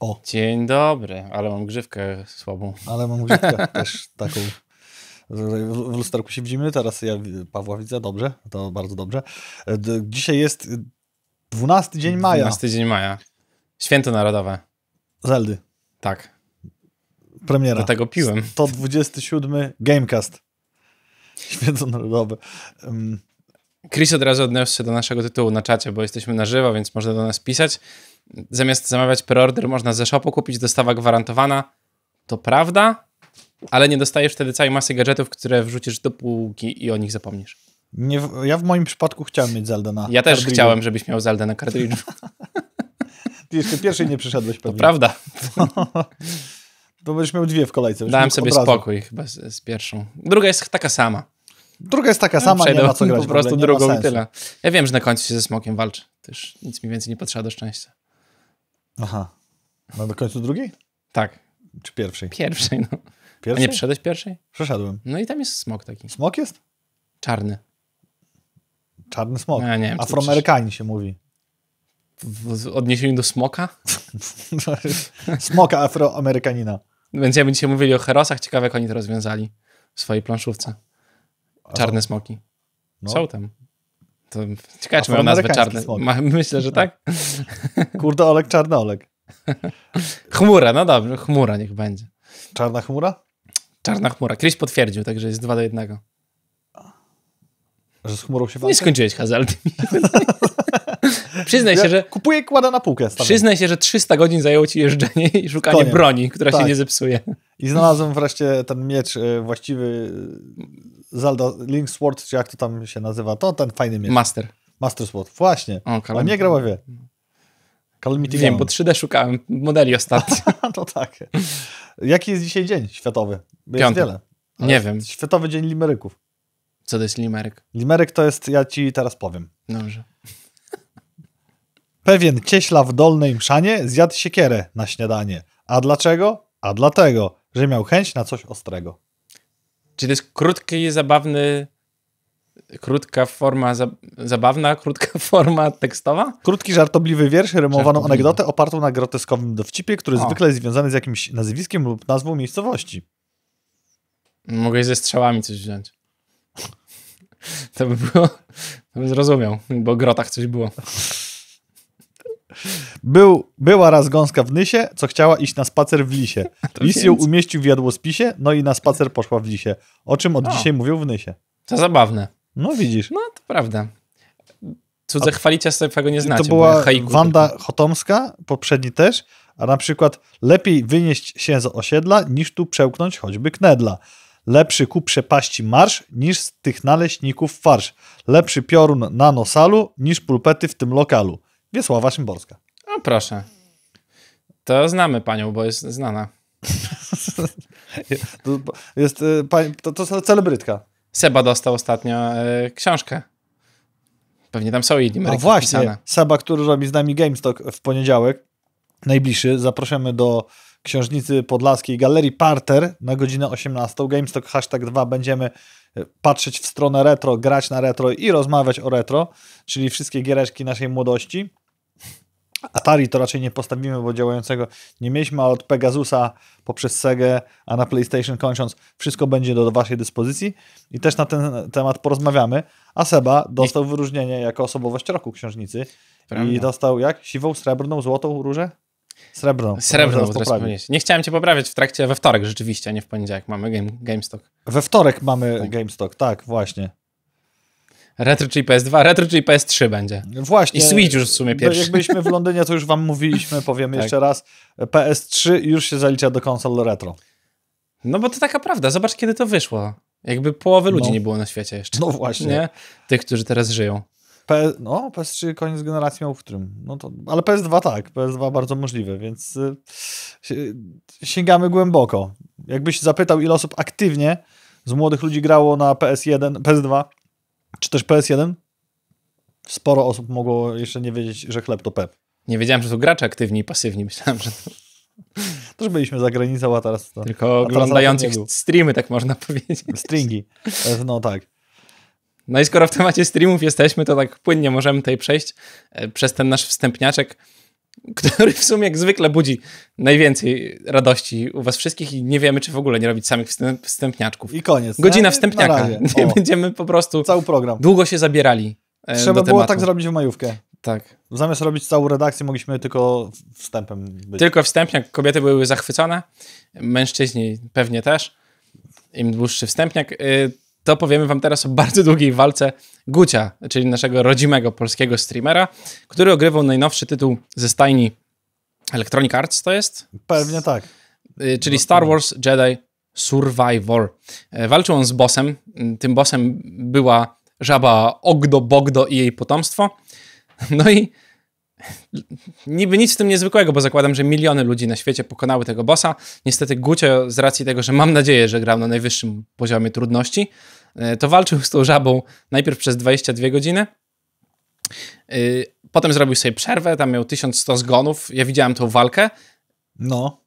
O. Dzień dobry, ale mam grzywkę słabą. Ale mam grzywkę też taką. W lusterku się widzimy, teraz ja Pawła widzę, dobrze, to bardzo dobrze. E, dzisiaj jest 12 dzień maja. 12 dzień maja. Święto Narodowe. Zeldy. Tak. Premiera. Do tego piłem. 127 Gamecast. Święto Narodowe. Um. Chris od razu odniósł się do naszego tytułu na czacie, bo jesteśmy na żywo, więc można do nas pisać zamiast zamawiać preorder, można ze shopu kupić, dostawa gwarantowana. To prawda, ale nie dostajesz wtedy całej masy gadżetów, które wrzucisz do półki i o nich zapomnisz. Nie, ja w moim przypadku chciałem mieć Zelda na Ja też chciałem, żebyś miał Zelda na kartridżu. Ty jeszcze pierwszej nie przyszedłeś pewnie. To prawda. to będziesz miał dwie w kolejce. Dałem sobie spokój chyba z, z, pierwszą. Druga jest taka sama. Druga jest taka no, sama, Przejdę, nie ma co grać. Po prostu drugą i tyle. Ja wiem, że na końcu się ze smokiem walczy. Też nic mi więcej nie potrzeba do szczęścia. Aha. No do końca drugiej? Tak. Czy pierwszej? Pierwszej, no. Pierwszej? A nie przeszedłeś pierwszej? Przeszedłem. No i tam jest smok taki. Smok jest? Czarny. Czarny smok. Ja nie wiem, Afroamerykanin się mówi. W, w odniesieniu do smoka? Smoka afroamerykanina. więc ja Będziemy dzisiaj mówili o herosach. Ciekawe, jak oni to rozwiązali w swojej planszówce. Czarne smoki. No. Są tam. To ciekawe, czy mają nazwę czarny. myślę, że tak. Kurde, Olek Olek. chmura, no dobrze, chmura niech będzie. Czarna chmura? Czarna chmura. Kryś potwierdził, także jest 2 do 1. Że z chmurą się Nie skończyłeś Hazard. Przyznaj ja się, że... Kupuję kłada kładę na półkę. Stawiam. Przyznaj się, że 300 godzin zajęło ci jeżdżenie i szukanie broni, która tak. się nie zepsuje. I znalazłem wreszcie ten miecz y, właściwy Zelda Link Sword, czy jak to tam się nazywa, to ten fajny miecz. Master. Master Sword, właśnie. O, On nie grał, a wie. Calamity Wiem, bo 3D szukałem modeli ostatnio. No to tak. Jaki jest dzisiaj dzień światowy? Jest Piąty. wiele. Nie wiem. Światowy Dzień Limeryków. Co to jest limeryk? Limeryk to jest, ja ci teraz powiem. Dobrze. Pewien cieśla w dolnej mszanie zjadł siekierę na śniadanie. A dlaczego? A dlatego, że miał chęć na coś ostrego. Czyli to jest krótki, zabawny, krótka forma za, zabawna, krótka forma tekstowa? Krótki, żartobliwy wiersz, rymowaną żartobliwy. anegdotę opartą na groteskowym dowcipie, który o. zwykle jest związany z jakimś nazwiskiem lub nazwą miejscowości. Mogę ze strzałami coś wziąć. To by było... To by zrozumiał, bo grotach coś było. Był, była raz gąska w nysie, co chciała iść na spacer w lisie. Lis ją umieścił w jadłospisie, no i na spacer poszła w lisie. O czym od dzisiaj mówią w nysie. To zabawne. No widzisz. No to prawda. Cudze A, chwalicia swego nie znacie. To była haiku, Wanda tylko. Chotomska, poprzedni też. A na przykład lepiej wynieść się z osiedla, niż tu przełknąć choćby knedla. Lepszy ku przepaści marsz, niż z tych naleśników farsz. Lepszy piorun na nosalu, niż pulpety w tym lokalu. Wiesława Szymborska. O, proszę. To znamy panią, bo jest znana. jest, to, to y, celebrytka. Seba dostał ostatnio y, książkę. Pewnie tam są jej numery. No właśnie, Seba, który robi z nami GameStop w poniedziałek, najbliższy, zapraszamy do Książnicy Podlaskiej Galerii Parter na godzinę 18. GameStop hashtag 2 będziemy e, patrzeć w stronę retro, grać na retro i rozmawiać o retro, czyli wszystkie giereczki naszej młodości. Atari to raczej nie postawimy, bo działającego nie mieliśmy, ale od Pegasusa poprzez Sega, a na PlayStation kończąc, wszystko będzie do Waszej dyspozycji i też na ten temat porozmawiamy. A Seba dostał wyróżnienie jako osobowość roku Księżnicy Prawda. i dostał jak? Siwą, srebrną, złotą różę? Srebrną. Srebrną, Nie chciałem cię poprawiać w trakcie, we wtorek rzeczywiście, nie w poniedziałek mamy game, GameStock. We wtorek mamy tak. GameStock, tak, właśnie. Retro, czyli PS2, retro, czyli PS3 będzie. Właśnie. I Switch już w sumie no, pierwszy. Jak byliśmy w Londynie, to już wam mówiliśmy, powiem tak. jeszcze raz, PS3 już się zalicza do konsol retro. No bo to taka prawda, zobacz kiedy to wyszło. Jakby połowy ludzi no. nie było na świecie jeszcze. No właśnie. Nie? Tych, którzy teraz żyją. P no, PS3 koniec generacji miał w którym? No to, ale PS2 tak, PS2 bardzo możliwe, więc y, sięgamy głęboko. Jakbyś zapytał, ile osób aktywnie z młodych ludzi grało na PS1, PS2, czy też PS1? Sporo osób mogło jeszcze nie wiedzieć, że chleb to Pep. Nie wiedziałem, że to gracze aktywni i pasywni. Myślałem, że. Też byliśmy za granicą, a teraz to. Tylko oglądających streamy, tak można powiedzieć. Stringi. E, no tak. No i skoro w temacie streamów jesteśmy, to tak płynnie możemy tutaj przejść e, przez ten nasz wstępniaczek który w sumie jak zwykle budzi najwięcej radości u was wszystkich i nie wiemy, czy w ogóle nie robić samych wstęp, wstępniaczków. I koniec. Godzina wstępniaka. Nie będziemy po prostu cały program. długo się zabierali e, Trzeba było tak zrobić w majówkę. Tak. Zamiast robić całą redakcję, mogliśmy tylko wstępem być. Tylko wstępniak. Kobiety były zachwycone, mężczyźni pewnie też. Im dłuższy wstępniak. Y, to powiemy Wam teraz o bardzo długiej walce Gucia, czyli naszego rodzimego polskiego streamera, który ogrywał najnowszy tytuł ze stajni Electronic Arts, to jest? Pewnie tak. Y, czyli Star Wars Jedi Survivor. E, walczył on z bossem. Mm, tym bossem była żaba Ogdo Bogdo i jej potomstwo. No i niby nic w tym niezwykłego, bo zakładam, że miliony ludzi na świecie pokonały tego bossa. Niestety Gucio, z racji tego, że mam nadzieję, że grał na najwyższym poziomie trudności, e, to walczył z tą żabą najpierw przez 22 godziny, e, potem zrobił sobie przerwę, tam miał 1100 zgonów, ja widziałem tą walkę. No.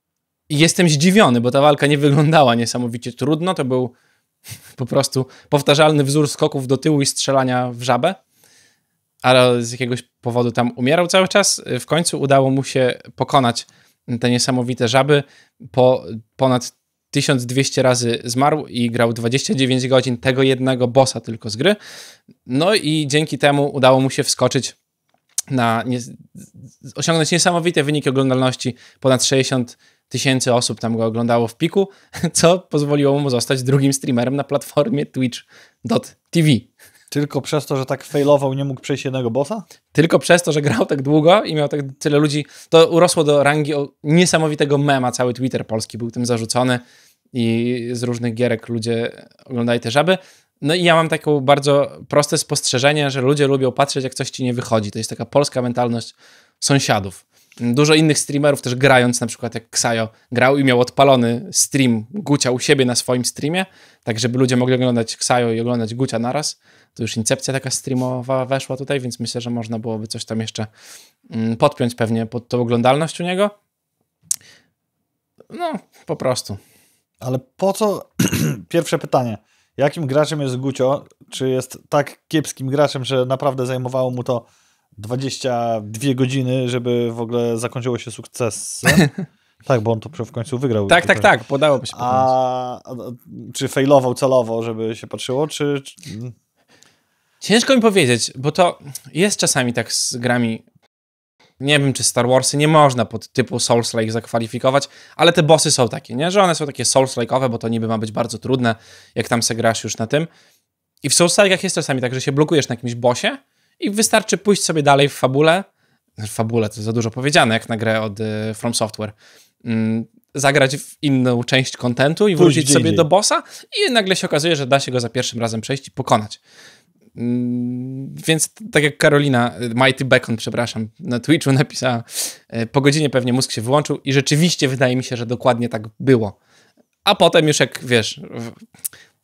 I jestem zdziwiony, bo ta walka nie wyglądała niesamowicie trudno, to był po prostu powtarzalny wzór skoków do tyłu i strzelania w żabę, ale z jakiegoś powodu tam umierał cały czas. W końcu udało mu się pokonać te niesamowite żaby. Po ponad 1200 razy zmarł i grał 29 godzin tego jednego bossa tylko z gry. No i dzięki temu udało mu się wskoczyć na nie, osiągnąć niesamowite wyniki oglądalności. Ponad 60 tysięcy osób tam go oglądało w piku, co pozwoliło mu zostać drugim streamerem na platformie twitch.tv. Tylko przez to, że tak failował, nie mógł przejść jednego bossa? Tylko przez to, że grał tak długo i miał tak tyle ludzi, to urosło do rangi niesamowitego mema. Cały Twitter polski był tym zarzucony i z różnych gierek ludzie oglądali te żaby. No i ja mam takie bardzo proste spostrzeżenie, że ludzie lubią patrzeć, jak coś ci nie wychodzi. To jest taka polska mentalność sąsiadów. Dużo innych streamerów też grając, na przykład jak Xayo grał i miał odpalony stream Gucia u siebie na swoim streamie, tak żeby ludzie mogli oglądać Xayo i oglądać Gucia naraz. To już incepcja taka streamowa weszła tutaj, więc myślę, że można byłoby coś tam jeszcze mm, podpiąć pewnie pod tą oglądalność u niego. No, po prostu. Ale po co? Pierwsze pytanie. Jakim graczem jest Gucio? Czy jest tak kiepskim graczem, że naprawdę zajmowało mu to 22 godziny, żeby w ogóle zakończyło się sukces, Tak, bo on to w końcu wygrał. Tak, tak, tak, podałoby się. A, a czy failował celowo, żeby się patrzyło, czy, czy... Ciężko mi powiedzieć, bo to jest czasami tak z grami, nie wiem czy Star Warsy, nie można pod typu Souls-like zakwalifikować, ale te bossy są takie, nie? Że one są takie Souls-like'owe, bo to niby ma być bardzo trudne, jak tam se grasz już na tym. I w Souls-like'ach jest czasami tak, że się blokujesz na jakimś bossie, i wystarczy pójść sobie dalej w fabule. Fabule to za dużo powiedziane, jak na grę od e, From Software. Mm, zagrać w inną część kontentu i Pójdź wrócić sobie do bossa i nagle się okazuje, że da się go za pierwszym razem przejść i pokonać. Mm, więc tak jak Karolina, e, Mighty Bacon, przepraszam, na Twitchu napisała, e, po godzinie pewnie mózg się wyłączył i rzeczywiście wydaje mi się, że dokładnie tak było. A potem już jak, wiesz,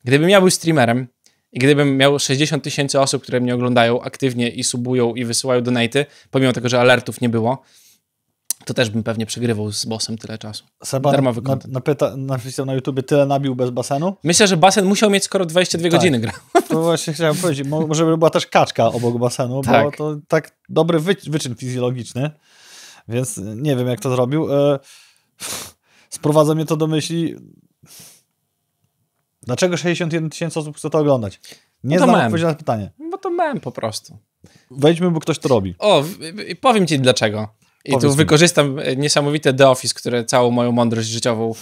gdybym ja był streamerem, i gdybym miał 60 tysięcy osób, które mnie oglądają aktywnie i subują i wysyłają donaty, pomimo tego, że alertów nie było, to też bym pewnie przegrywał z bossem tyle czasu. Seba Darmowy na, na, pyta, na YouTubie, tyle nabił bez basenu? Myślę, że basen musiał mieć skoro 22 tak. godziny gra. To właśnie chciałem powiedzieć, może by była też kaczka obok basenu, tak. bo to tak dobry wy, wyczyn fizjologiczny, więc nie wiem jak to zrobił. E, sprowadza mnie to do myśli, Dlaczego 61 tysięcy osób chce to oglądać? Nie no znam odpowiedzi na pytanie. Bo to mem po prostu. Wejdźmy, bo ktoś to robi. O, powiem ci dlaczego. I Powiedz tu mi. wykorzystam e, niesamowite The Office, które całą moją mądrość życiową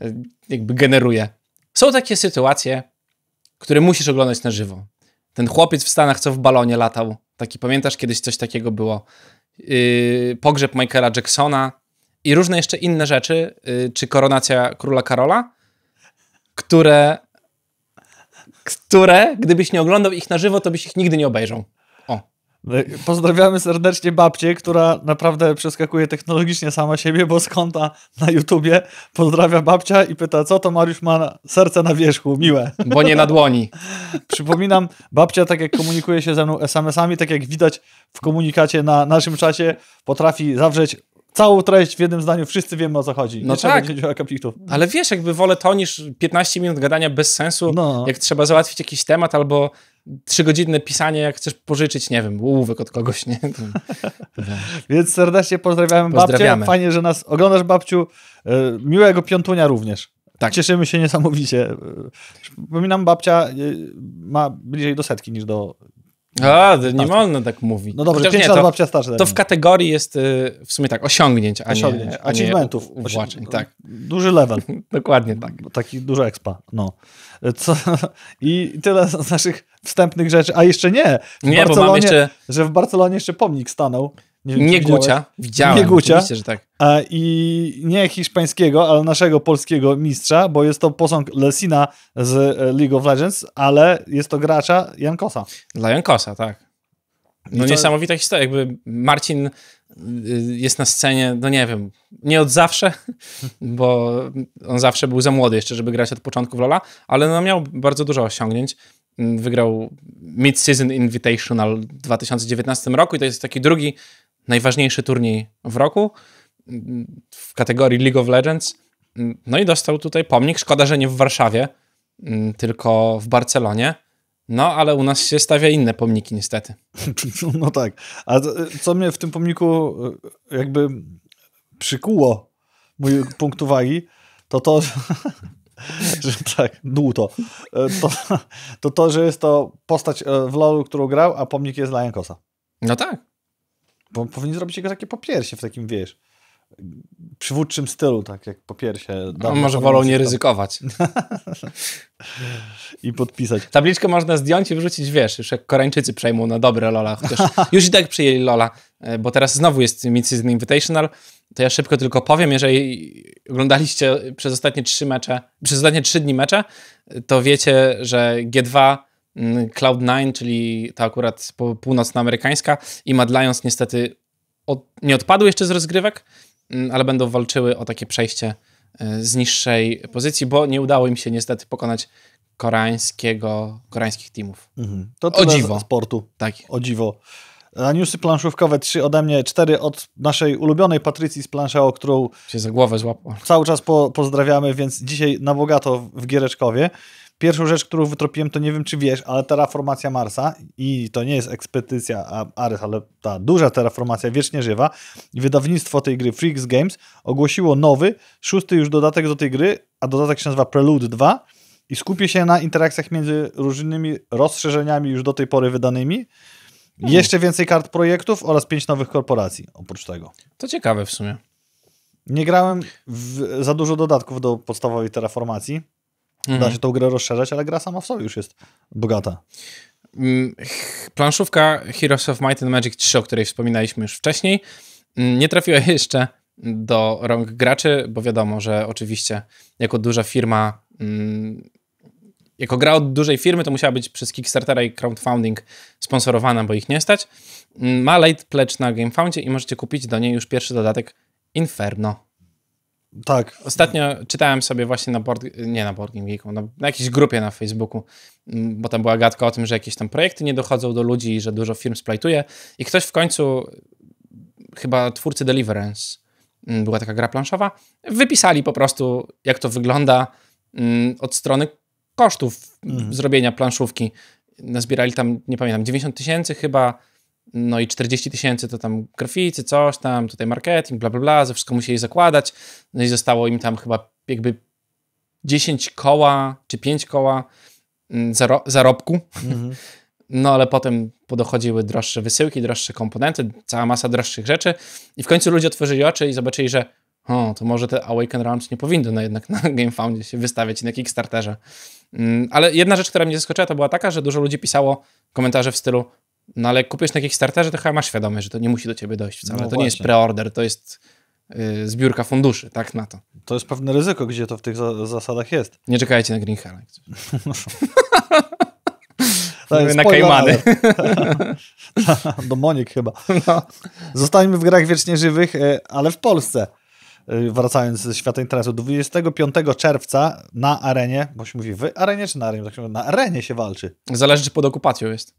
e, jakby generuje. Są takie sytuacje, które musisz oglądać na żywo. Ten chłopiec w Stanach, co w balonie latał. Taki, pamiętasz, kiedyś coś takiego było. Yy, pogrzeb Michaela Jacksona i różne jeszcze inne rzeczy, yy, czy koronacja króla Karola, które które gdybyś nie oglądał ich na żywo, to byś ich nigdy nie obejrzał. O. Pozdrawiamy serdecznie babcię, która naprawdę przeskakuje technologicznie sama siebie, bo z konta na YouTubie pozdrawia babcia i pyta, co to Mariusz ma serce na wierzchu, miłe. Bo nie na dłoni. Przypominam, babcia tak jak komunikuje się ze mną SMS-ami, tak jak widać w komunikacie na naszym czacie, potrafi zawrzeć całą treść w jednym zdaniu, wszyscy wiemy o co chodzi. No nie tak. trzeba akapitów. Ale wiesz, jakby wolę to niż 15 minut gadania bez sensu, no. jak trzeba załatwić jakiś temat albo trzygodzinne pisanie, jak chcesz pożyczyć, nie wiem, łówek od kogoś, nie? Więc serdecznie pozdrawiamy, pozdrawiamy babcię. Fajnie, że nas oglądasz, babciu. E, miłego piątunia również. Tak. Cieszymy się niesamowicie. E, przypominam, babcia e, ma bliżej do setki niż do a, no. nie tak. można tak mówić. No dobrze, nie, lat to, babcia starsza. To tak w kategorii jest y, w sumie tak, osiągnięć, a osiągnięć, nie achievementów. Właczeń, tak. Duży level. Dokładnie tak. Taki duży expa, no. Co, I tyle z naszych wstępnych rzeczy, a jeszcze nie. W nie, Barcelonie, bo mam jeszcze... Że w Barcelonie jeszcze pomnik stanął. Nie, nie Gucia. Widziałem. Nie Gucia. że tak. A, I nie hiszpańskiego, ale naszego polskiego mistrza, bo jest to posąg Lesina z e, League of Legends, ale jest to gracza Jankosa. Dla Jankosa, tak. No to... niesamowita historia. Jakby Marcin y, jest na scenie, no nie wiem, nie od zawsze, bo on zawsze był za młody jeszcze, żeby grać od początku w LoL'a, ale no miał bardzo dużo osiągnięć. Mm, wygrał Mid-Season Invitational w 2019 roku i to jest taki drugi najważniejszy turniej w roku w kategorii League of Legends. No i dostał tutaj pomnik. Szkoda, że nie w Warszawie, mm, tylko w Barcelonie. No, ale u nas się stawia inne pomniki, niestety. No tak. A co mnie w tym pomniku e, jakby przykuło mój punkt uwagi, to to, że, tak, dłuto. E, to, to to, że jest to postać e, w LoLu, którą grał, a pomnik jest dla Jankosa. No tak. Bo powinien zrobić jego takie popiersie w takim, wiesz, przywódczym stylu, tak jak popiersie. No, może wolą nie ryzykować. I podpisać. Tabliczkę można zdjąć i wrzucić, wiesz, już jak Koreańczycy przejmą na dobre Lola, chociaż już i tak przyjęli Lola, e, bo teraz znowu jest Mid-Season Invitational, to ja szybko tylko powiem, jeżeli oglądaliście przez ostatnie trzy mecze, przez ostatnie trzy dni mecze, to wiecie, że G2 Cloud9, czyli ta akurat północnoamerykańska i Mad Lions niestety od, nie odpadły jeszcze z rozgrywek, mm, ale będą walczyły o takie przejście e, z niższej pozycji, bo nie udało im się niestety pokonać koreańskiego, koreańskich teamów. Mhm. To o dziwo. sportu. Tak. O dziwo. Na newsy planszówkowe trzy ode mnie, cztery od naszej ulubionej Patrycji z o którą się za głowę złapał. Cały czas po, pozdrawiamy, więc dzisiaj na bogato w Giereczkowie. Pierwszą rzecz, którą wytropiłem, to nie wiem, czy wiesz, ale terraformacja Marsa i to nie jest ekspedycja Ares, ale ta duża terraformacja wiecznie żywa. Wydawnictwo tej gry Freaks Games ogłosiło nowy, szósty już dodatek do tej gry, a dodatek się nazywa Prelude 2 i skupi się na interakcjach między różnymi rozszerzeniami już do tej pory wydanymi. Hmm. Jeszcze więcej kart projektów oraz pięć nowych korporacji oprócz tego. To ciekawe w sumie. Nie grałem za dużo dodatków do podstawowej terraformacji, Mhm. Da się tą grę rozszerzać, ale gra sama w sobie już jest bogata. Mm, planszówka Heroes of Might and Magic 3, o której wspominaliśmy już wcześniej, mm, nie trafiła jeszcze do rąk graczy, bo wiadomo, że oczywiście jako duża firma, mm, jako gra od dużej firmy, to musiała być przez Kickstartera i crowdfunding sponsorowana, bo ich nie stać. Ma late pledge na GameFoundzie i możecie kupić do niej już pierwszy dodatek Inferno. Tak. Ostatnio czytałem sobie właśnie na board, nie na Boarding Game Geeku, na, no, na, jakiejś grupie na Facebooku, mm, bo tam była gadka o tym, że jakieś tam projekty nie dochodzą do ludzi że dużo firm splajtuje. I ktoś w końcu, chyba twórcy Deliverance, mm, była taka gra planszowa, wypisali po prostu, jak to wygląda mm, od strony kosztów mhm. zrobienia planszówki. Nazbierali tam, nie pamiętam, 90 tysięcy chyba no i 40 tysięcy to tam graficy, coś tam, tutaj marketing, bla, bla, bla, ze wszystko musieli zakładać. No i zostało im tam chyba jakby 10 koła czy 5 koła mm, zaro zarobku. Mhm. No ale potem podochodziły droższe wysyłki, droższe komponenty, cała masa droższych rzeczy. I w końcu ludzie otworzyli oczy i zobaczyli, że o, to może te Awaken Realms nie powinno no jednak na GameFoundzie się wystawiać na Kickstarterze. Mm, ale jedna rzecz, która mnie zaskoczyła, to była taka, że dużo ludzi pisało komentarze w stylu no ale kupisz na jakichś starterze, to chyba masz świadomość, że to nie musi do ciebie dojść wcale. No to właśnie. nie jest preorder, to jest yy, zbiórka funduszy, tak na to. To jest pewne ryzyko, gdzie to w tych za zasadach jest. Nie czekajcie na Green Hell. na Kajmany. Do Monik chyba. No. Zostańmy w grach wiecznie żywych, y, ale w Polsce y, wracając ze świata interesu, 25 czerwca na arenie, bo się mówi w arenie czy na arenie? Tak na arenie się walczy. Zależy, czy pod okupacją jest.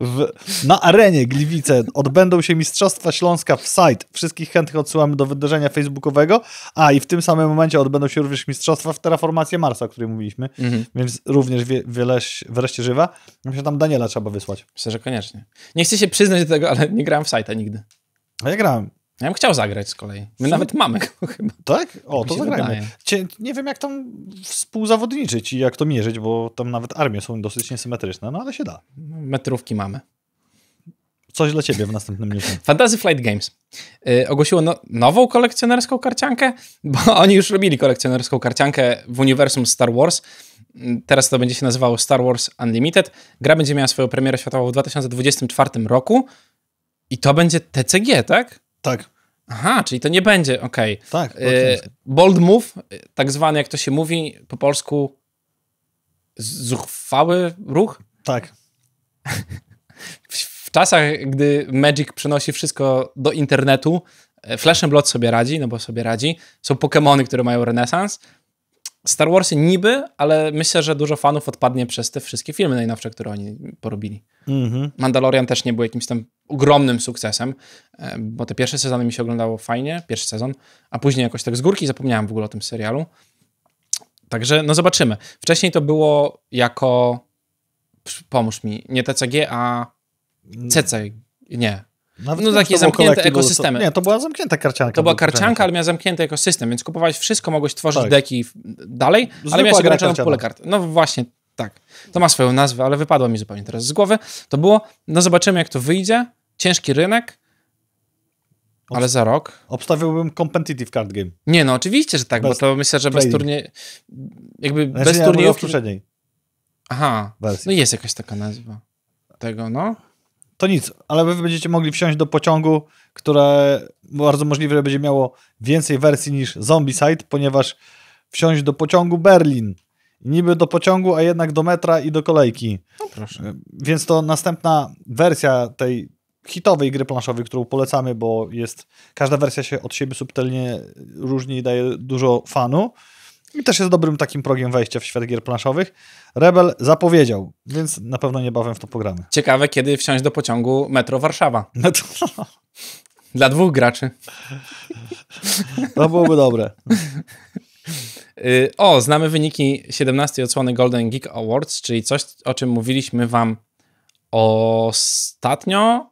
W, na arenie Gliwice odbędą się Mistrzostwa Śląska w site. Wszystkich chętnych odsyłamy do wydarzenia facebookowego. A i w tym samym momencie odbędą się również Mistrzostwa w Terraformacji Marsa, o której mówiliśmy. Mhm. Więc również wie, wieleś, wreszcie żywa. Myślę, że tam Daniela trzeba wysłać. Myślę, że koniecznie. Nie chcę się przyznać do tego, ale nie grałem w site nigdy. A ja grałem. Ja bym chciał zagrać z kolei. My nawet mamy go chyba. Tak? O, tak to zagrajmy. Cię, nie wiem, jak tam współzawodniczyć i jak to mierzyć, bo tam nawet armie są dosyć niesymetryczne, no ale się da. Metrówki mamy. Coś dla ciebie w następnym miesiącu. Fantasy Flight Games yy, ogłosiło no, nową kolekcjonerską karciankę, bo oni już robili kolekcjonerską karciankę w uniwersum Star Wars. Mm, teraz to będzie się nazywało Star Wars Unlimited. Gra będzie miała swoją premierę światową w 2024 roku i to będzie TCG, tak? Tak. Aha, czyli to nie będzie, okej. Okay. Tak. E, bold move, e, tak zwany, jak to się mówi po polsku, zuchwały ruch? Tak. w czasach, gdy Magic przenosi wszystko do internetu, e, Flash and Blood sobie radzi, no bo sobie radzi. Są Pokémony, które mają renesans. Star Warsy niby, ale myślę, że dużo fanów odpadnie przez te wszystkie filmy najnowsze, które oni porobili. Mm-hmm. Mandalorian też nie był jakimś tam ogromnym sukcesem, e, bo te pierwsze sezony mi się oglądało fajnie, pierwszy sezon, a później jakoś tak z górki zapomniałem w ogóle o tym serialu. Także no zobaczymy. Wcześniej to było jako pomóż mi, nie TCG, a CC. Mm. Nie, nawet no takie zamknięte ekosystemy. To, nie, to była zamknięta karcianka. To była karcianka, ale miała zamknięty ekosystem, więc kupowałeś wszystko, mogłeś tworzyć tak. deki dalej, Zwykła ale miałeś ograniczoną pulę kart. No właśnie, tak. To ma swoją nazwę, ale wypadła mi zupełnie teraz z głowy. To było, no zobaczymy jak to wyjdzie. Ciężki rynek, ale za rok. Obstawiałbym competitive card game. Nie, no oczywiście, że tak, bez bo to myślę, że bez turniej... Jakby znaczy, bez turniejów... Aha, wersji. no jest jakaś taka nazwa tego, no to nic, ale wy będziecie mogli wsiąść do pociągu, które bardzo możliwe będzie miało więcej wersji niż Zombicide, ponieważ wsiąść do pociągu Berlin. Niby do pociągu, a jednak do metra i do kolejki. No proszę. E, więc to następna wersja tej hitowej gry planszowej, którą polecamy, bo jest każda wersja się od siebie subtelnie różni i daje dużo fanu. I też jest dobrym takim progiem wejścia w świat gier planszowych. Rebel zapowiedział, więc na pewno niebawem w to pogramy. Ciekawe, kiedy wsiąść do pociągu Metro Warszawa. Metro. No Dla dwóch graczy. To byłoby dobre. Y, o, znamy wyniki 17 odsłony Golden Geek Awards, czyli coś, o czym mówiliśmy wam ostatnio.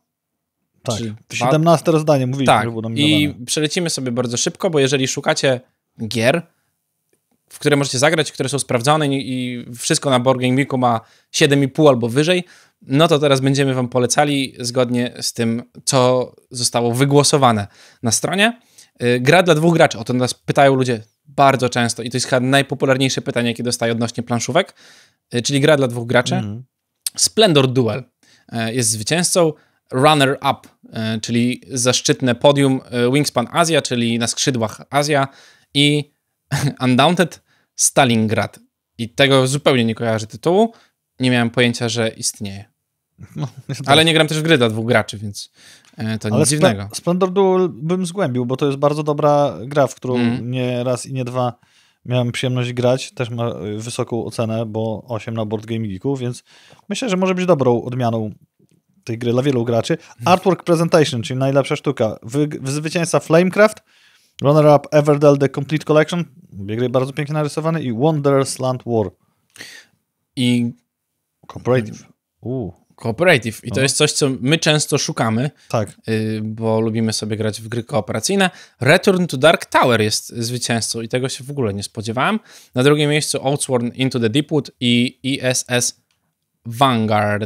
Tak, czy 17 dwa... rozdanie mówiliśmy, tak. że było I przelecimy sobie bardzo szybko, bo jeżeli szukacie gier, w które możecie zagrać, które są sprawdzone i wszystko na Board Game Weeku ma 7,5 albo wyżej, no to teraz będziemy Wam polecali zgodnie z tym, co zostało wygłosowane na stronie. Y, gra dla dwóch graczy, o to nas pytają ludzie bardzo często i to jest chyba najpopularniejsze pytanie, jakie dostaję odnośnie planszówek, y, czyli gra dla dwóch graczy. Mhm. Splendor Duel y, jest zwycięzcą, Runner Up, czyli zaszczytne podium Wingspan Azja, czyli na skrzydłach Azja i Undaunted Stalingrad. I tego zupełnie nie kojarzę tytułu. Nie miałem pojęcia, że istnieje. No, tak. Ale nie gram też w gry dla dwóch graczy, więc e, to Ale nic dziwnego. Splendor Duel bym zgłębił, bo to jest bardzo dobra gra, w którą mm. nie raz i nie dwa miałem przyjemność grać. Też ma wysoką ocenę, bo 8 na Board Game Geeku, więc myślę, że może być dobrą odmianą tej gry dla wielu graczy. Mhm. Artwork Presentation, czyli najlepsza sztuka. Wy, zwycięzca Flamecraft – Runner Up Everdell The Complete Collection, gry bardzo pięknie narysowany i Wanderers Land War. I... Cooperative. Uh. Cooperative. I no. to jest coś, co my często szukamy, tak. Y, bo lubimy sobie grać w gry kooperacyjne. Return to Dark Tower jest zwycięzcą i tego się w ogóle nie spodziewałem. Na drugim miejscu Outsworn Into the Deepwood i ISS e Vanguard.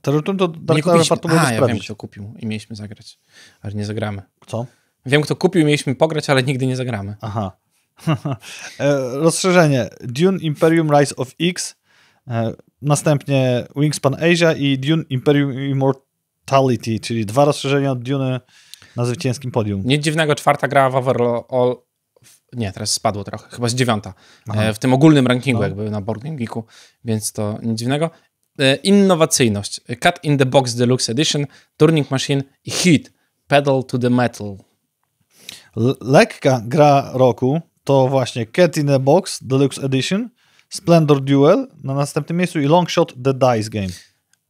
To Return to Dark Tower warto było A, ja wiem, kto kupił i mieliśmy zagrać, ale nie zagramy. Co? Wiem, kto kupił, mieliśmy pograć, ale nigdy nie zagramy. Aha. E, rozszerzenie. Dune Imperium Rise of X, e, następnie Wingspan Asia i Dune Imperium Immortality, czyli dwa rozszerzenia od Dune na zwycięskim podium. Nic dziwnego, czwarta gra w Overall... Nie, teraz spadło trochę, chyba z dziewiąta. E, Aha. W tym ogólnym rankingu no. jakby na Board Geeku, więc to nic dziwnego. Innowacyjność. Cut in the Box Deluxe Edition, Turning Machine i Hit. Pedal to the Metal lekka gra roku to właśnie Cat in a Box Deluxe Edition, Splendor Duel na następnym miejscu i Long Shot The Dice Game.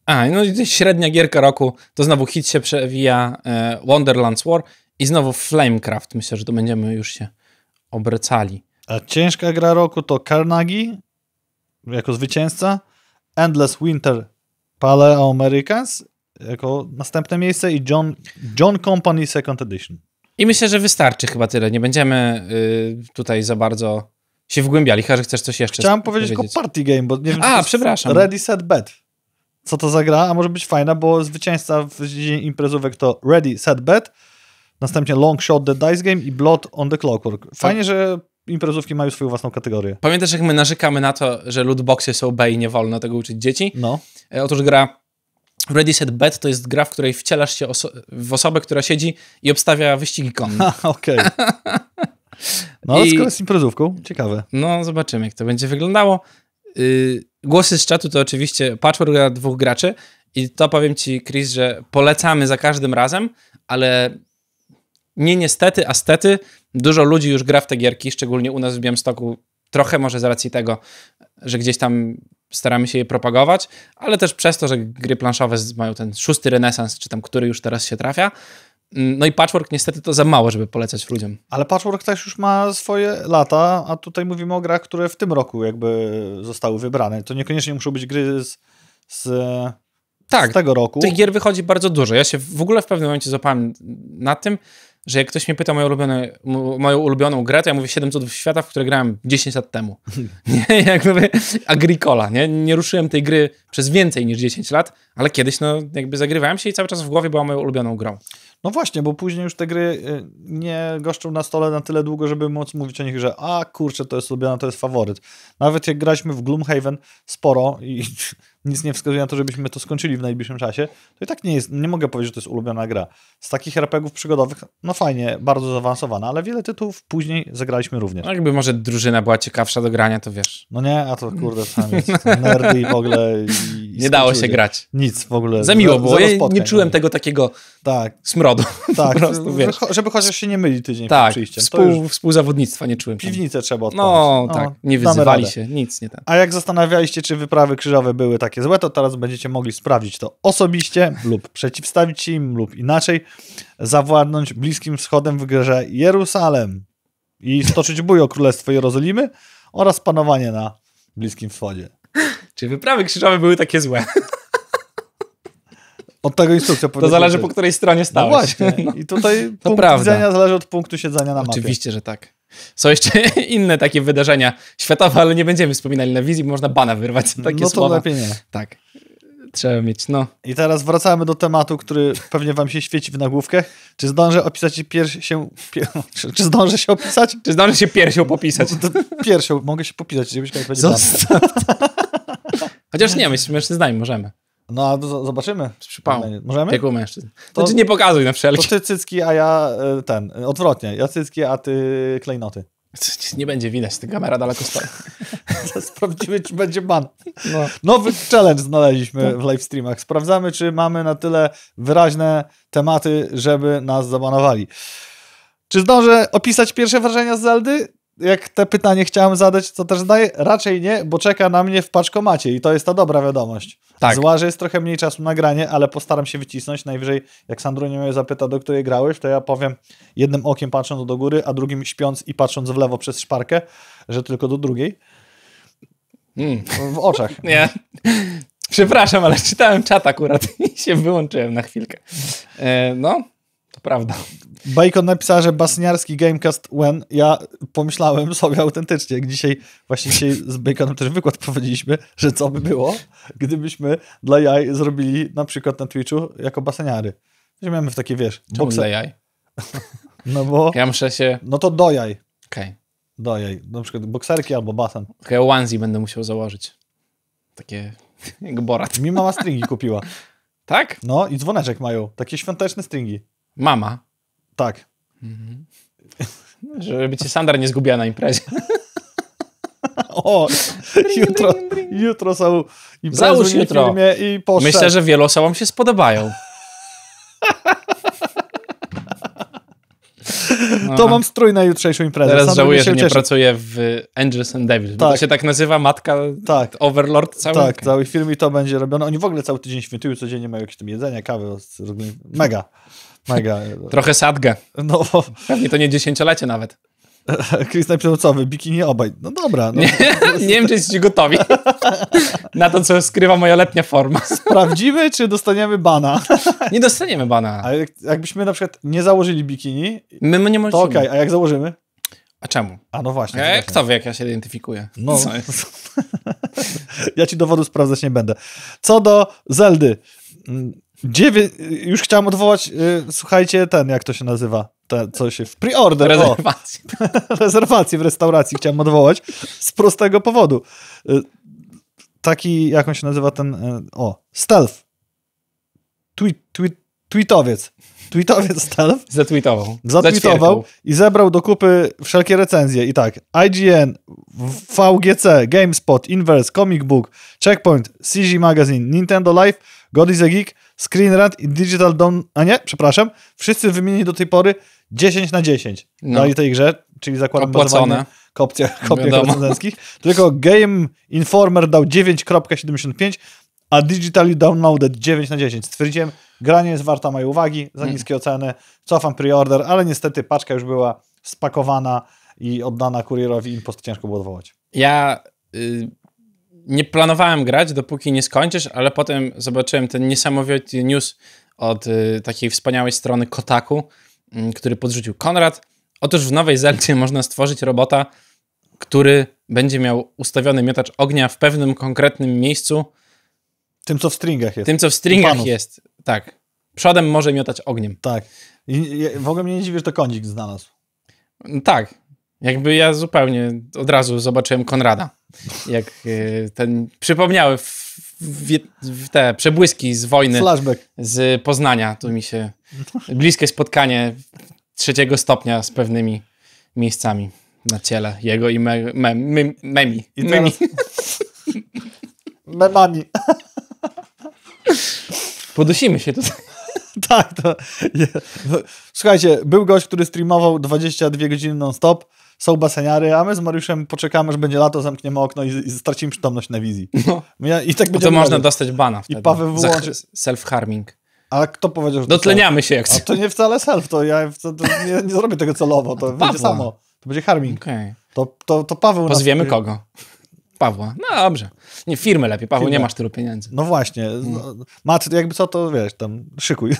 A, no i średnia gierka roku, to znowu hit się przewija e, Wonderlands War i znowu Flamecraft. Myślę, że to będziemy już się obracali A ciężka gra roku to Carnegie jako zwycięzca, Endless Winter Paleo Americans jako następne miejsce i John, John Company Second Edition. I myślę, że wystarczy chyba tyle. Nie będziemy y, tutaj za bardzo się wgłębiali. Chyba, że chcesz coś jeszcze Chciałem powiedzieć, tylko o party game, bo nie wiem... A, przepraszam. Ready, set, bet. Co to za gra? A może być fajna, bo zwycięzca w dziedzinie imprezówek to Ready, set, bet, następnie Long Shot, The Dice Game i Blood on the Clockwork. Tak. Fajnie, że imprezówki mają swoją własną kategorię. Pamiętasz, jak my narzekamy na to, że lootboxy są B i nie wolno tego uczyć dzieci? No. E, otóż gra Ready Set Bet to jest gra, w której wcielasz się oso w osobę, która siedzi i obstawia wyścigi konne. Okej. Okay. No, I... skoro z imprezówką, ciekawe. No, zobaczymy, jak to będzie wyglądało. Yy, głosy z czatu to oczywiście patchwork dla dwóch graczy i to powiem ci, Chris, że polecamy za każdym razem, ale nie niestety, a stety, dużo ludzi już gra w te gierki, szczególnie u nas w Białymstoku, trochę może z racji tego, że gdzieś tam staramy się je propagować, ale też przez to, że gry planszowe mają ten szósty renesans, czy tam który już teraz się trafia. Mm, no i patchwork niestety to za mało, żeby polecać ludziom. Ale patchwork też już ma swoje lata, a tutaj mówimy o grach, które w tym roku jakby zostały wybrane. To niekoniecznie muszą być gry z, z tak, z tego roku. Tych gier wychodzi bardzo dużo. Ja się w ogóle w pewnym momencie złapałem na tym, że jak ktoś mnie pyta moją ulubioną, moją ulubioną grę, to ja mówię 7 cudów świata, w które grałem 10 lat temu. nie, jak mówię, Agricola, nie? Nie ruszyłem tej gry przez więcej niż 10 lat, ale kiedyś, no, jakby zagrywałem się i cały czas w głowie była moją ulubioną grą. No właśnie, bo później już te gry y, nie goszczą na stole na tyle długo, żeby móc mówić o nich, że a kurczę, to jest ulubiona, to jest faworyt. Nawet jak graliśmy w Gloomhaven sporo i nic nie wskazuje na to, żebyśmy to skończyli w najbliższym czasie, to i tak nie jest, nie mogę powiedzieć, że to jest ulubiona gra. Z takich RPGów przygodowych, no fajnie, bardzo zaawansowana, ale wiele tytułów później zagraliśmy również. No jakby może drużyna była ciekawsza do grania, to wiesz. No nie, a to kurde, tam jest nerdy i w ogóle... I, i nie dało się grać. Nic w ogóle. Za miło było, ja nie czułem no. tego takiego tak. smrodu. Tak, prostu, wiesz. żeby chociaż się nie myli tydzień tak, przed przyjściem. Współ, współzawodnictwa nie czułem. Piwnicę tam. trzeba no, odpalić. Tak. No, no tak, nie wyzywali się, nic nie tak. A jak zastanawialiście, czy wyprawy krzyżowe były takie takie złe, to teraz będziecie mogli sprawdzić to osobiście lub przeciwstawić się im lub inaczej zawładnąć Bliskim Wschodem w grze Jerusalem i stoczyć bój o Królestwo Jerozolimy oraz panowanie na Bliskim Wschodzie. Czy wyprawy krzyżowe były takie złe? Od tego instrukcja To zależy po której stronie no stałeś. No właśnie. No. I tutaj to punkt prawda. widzenia zależy od punktu siedzenia na mapie. Oczywiście, że tak. Są jeszcze inne takie wydarzenia światowe, ale nie będziemy wspominali na wizji, bo można bana wyrwać. No takie no to słowa. lepiej nie. Tak. Trzeba mieć, no. I teraz wracamy do tematu, który pewnie wam się świeci w nagłówkę. Czy zdążę opisać pierś się... Pier... Czy zdążę się opisać? Czy zdążę się piersią popisać? No, piersią. Mogę się popisać, żebyś miał Chociaż nie, z nami możemy. No, a zobaczymy. Z Możemy? Jako mężczyzn. To, znaczy nie pokazuj na wszelki. To ty cycki, a ja e, ten, odwrotnie. Ja cycki, a ty klejnoty. Nie będzie widać, ta kamera daleko stoi. Sprawdzimy, czy będzie ban. No. Nowy challenge znaleźliśmy tak. w live streamach. Sprawdzamy, czy mamy na tyle wyraźne tematy, żeby nas zabanowali. Czy zdążę opisać pierwsze wrażenia z Zeldy? jak te pytanie chciałem zadać, to też zdaję, raczej nie, bo czeka na mnie w paczkomacie i to jest ta dobra wiadomość. Tak. Zła, że jest trochę mniej czasu na granie, ale postaram się wycisnąć. Najwyżej, jak Sandro nie mnie zapyta, do której grałeś, to ja powiem jednym okiem patrząc do góry, a drugim śpiąc i patrząc w lewo przez szparkę, że tylko do drugiej. Mm. W oczach. nie. Przepraszam, ale czytałem czat akurat i się wyłączyłem na chwilkę. E, no, to prawda. Bacon napisała, że basniarski Gamecast When. Ja pomyślałem sobie autentycznie, jak dzisiaj, właśnie dzisiaj z Baconem też wykład prowadziliśmy, że co by było, gdybyśmy dla jaj zrobili na przykład na Twitchu jako baseniary. Że w takie, wiesz... Czemu dla jaj? no bo... Ja muszę się... No to do jaj. Okej. Okay. Do jaj. Na przykład bokserki albo basen. Okej, okay, onesie będę musiał założyć. Takie... jak Borat. Mi mama stringi kupiła. Tak? No i dzwoneczek mają. Takie świąteczne stringi. Mama. Tak. Mhm. Żeby cię Sandra nie zgubiła na imprezie. O, jutro, jutro są imprezy Załóż jutro. i poszedł. Myślę, że wielu osobom się spodobają. No. To mam strój na jutrzejszą imprezę. Teraz Sam żałuję, że nie cieszy. pracuję w Angels and Devils. Tak. To się tak nazywa matka, tak. overlord cały. Tak, cały film i to będzie robione. Oni w ogóle cały tydzień świętują, codziennie mają jakieś tam jedzenie, kawy. Mega. Trochę sadgę. No. Pewnie to nie dziesięciolecie nawet. Chris najprzewodcowy, bikini obaj. No dobra. No. Nie, nie wiem, czy jesteście gotowi na to, co skrywa moja letnia forma. Sprawdzimy, czy dostaniemy bana. Nie dostaniemy bana. A jak, jakbyśmy na przykład nie założyli bikini, my, my nie możemy. to okej, okay. a jak założymy? A czemu? A no właśnie. E, kto wie, jak ja się identyfikuję? No. ja ci dowodu sprawdzać nie będę. Co do Zeldy. Mm, Dziewię... Już chciałem odwołać, y, słuchajcie, ten, jak to się nazywa? Te, co się w pre-order. Rezerwacje. w restauracji chciałem odwołać z prostego powodu. Y, taki, jak on się nazywa, ten, y, o, stealth. Tweet, tweet, tweetowiec. Tweetowiec stealth. Zatweetował. Zatweetował i zebrał do kupy wszelkie recenzje. I tak, IGN, VGC, GameSpot, Inverse, Comic Book, Checkpoint, CG Magazine, Nintendo Live God is a Geek, Screen Rant i Digital Dawn, a nie, przepraszam, wszyscy wymienili do tej pory 10 na 10 no. dali tej grze, czyli zakładam Opłacone. kopie korespondenckich. Tylko Game Informer dał 9.75, a Digitally Downloaded 9 na 10. Stwierdziłem, granie jest warta mojej uwagi, za mm. niskie mm. oceny, cofam preorder, ale niestety paczka już była spakowana i oddana kurierowi, i po prostu ciężko było odwołać. Ja y, nie planowałem grać, dopóki nie skończysz, ale potem zobaczyłem ten niesamowity news od y, takiej wspaniałej strony Kotaku, y, który podrzucił Konrad. Otóż w Nowej Zeldzie można stworzyć robota, który będzie miał ustawiony miotacz ognia w pewnym konkretnym miejscu. Tym, co w stringach jest. Tym, co w stringach jest, tak. Przodem może miotać ogniem. Tak. I, i w ogóle mnie nie dziwi, że to kącik znalazł. Tak, jakby ja zupełnie od razu zobaczyłem Konrada. Jak e, ten. Przypomniały w, w, w te przebłyski z wojny. Flashback. Z Poznania. Tu mi się. Bliskie spotkanie trzeciego stopnia z pewnymi miejscami na ciele. Jego i me, me, me, memi. I memi. Memami. Podusimy się tutaj. tak, to. No, słuchajcie, był gość, który streamował 22 godziny non-stop są baseniary, a my z Mariuszem poczekamy, że będzie lato, zamkniemy okno i, i stracimy przytomność na wizji. No. I tak no to można dostać bana wtedy. I Paweł wyłączy... Self-harming. A kto powiedział, że... Dotleniamy się jak... A to nie wcale self, to ja to, to nie, nie, zrobię tego celowo, to, to będzie samo. To będzie harming. Okay. To, to, to Paweł... Pozwiemy nas... kogo. Pawła. No dobrze. Nie, firmy lepiej. Paweł, nie masz tylu pieniędzy. No właśnie. Mm. No, jakby co, to wiesz, tam szykuj.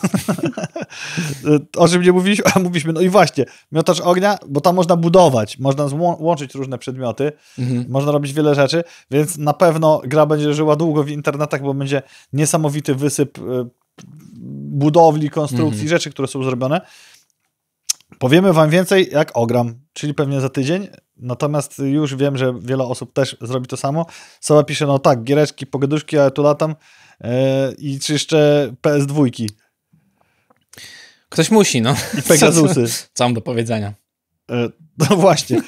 o czym nie mówiliśmy? A mówiliśmy, no i właśnie, miotacz ognia, bo tam można budować, można łączyć różne przedmioty, mhm. można robić wiele rzeczy, więc na pewno gra będzie żyła długo w internetach, bo będzie niesamowity wysyp y, budowli, konstrukcji, mhm. rzeczy, które są zrobione. Powiemy Wam więcej, jak ogram, czyli pewnie za tydzień. Natomiast już wiem, że wiele osób też zrobi to samo. Sowa pisze, no tak, giereczki, pogaduszki, ale tu latam yy, i czy jeszcze PS2. Ktoś musi, no. I Pegasusy. Co mam do powiedzenia? Yy, no właśnie.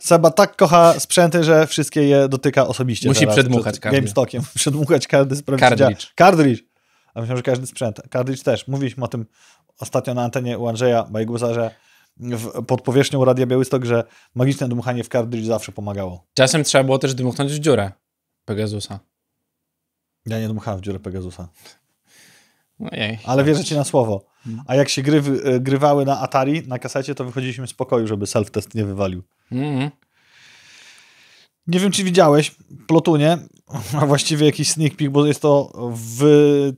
Seba tak kocha sprzęty, że wszystkie je dotyka osobiście. Musi teraz, przedmuchać każdy. GameStockiem. Przedmuchać każdy sprzęt. Cardridge. Cardridge. A myślałem, że każdy sprzęt. Cardridge też. Mówiliśmy o tym ostatnio na antenie u Andrzeja Bajguza, że w, pod powierzchnią Radia Białystok, że magiczne dmuchanie w kartridż zawsze pomagało. Czasem trzeba było też dmuchnąć w dziurę Pegasusa. Ja nie dmuchałem w dziurę Pegasusa. Ojej. Ale wierzę ci na słowo. A jak się gry y, grywały na Atari, na kasecie, to wychodziliśmy z pokoju, żeby self-test nie wywalił. Mm. Nie wiem, czy widziałeś Plotunie, a właściwie jakiś sneak peek, bo jest to w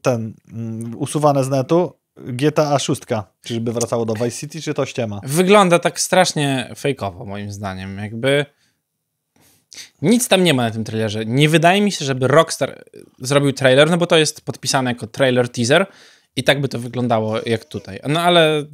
ten mm, usuwane z netu, GTA 6, czyżby wracało do Vice City, czy to ściema? Wygląda tak strasznie fejkowo, moim zdaniem. Jakby nic tam nie ma na tym trailerze. Nie wydaje mi się, żeby Rockstar zrobił trailer, no bo to jest podpisane jako trailer teaser i tak by to wyglądało jak tutaj. No ale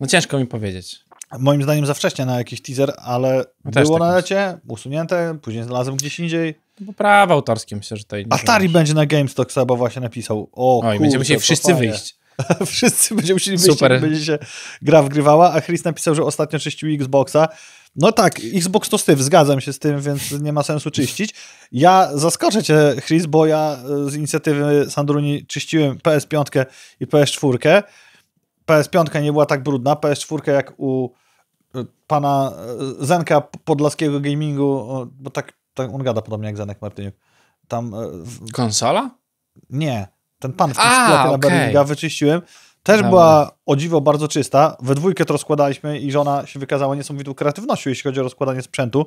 no ciężko mi powiedzieć. Moim zdaniem za wcześnie na jakiś teaser, ale Też było tak na lecie, usunięte, później znalazłem gdzieś indziej. No bo prawa autorskie myślę, że tutaj nie Atari będzie na GameStop, bo właśnie napisał. O, Oj, będziemy się wszyscy fajnie. wyjść. Wszyscy będziemy musieli myśleć, Super. będzie się gra wgrywała, a Chris napisał, że ostatnio czyścił Xboxa. No tak, Xbox to styw, zgadzam się z tym, więc nie ma sensu czyścić. Ja zaskoczę cię, Chris, bo ja e, z inicjatywy Sandruni czyściłem PS5 i PS4. PS5 nie była tak brudna, PS4 jak u e, pana e, Zenka podlaskiego gamingu, bo tak, tak on gada podobnie jak Zenek Martyniuk. Tam... Konsola? Nie ten pan w tym A, sklepie na Berlinga wyczyściłem. Też Dobra. była o dziwo bardzo czysta. We dwójkę to rozkładaliśmy i żona się wykazała niesamowitą kreatywnością, jeśli chodzi o rozkładanie sprzętu,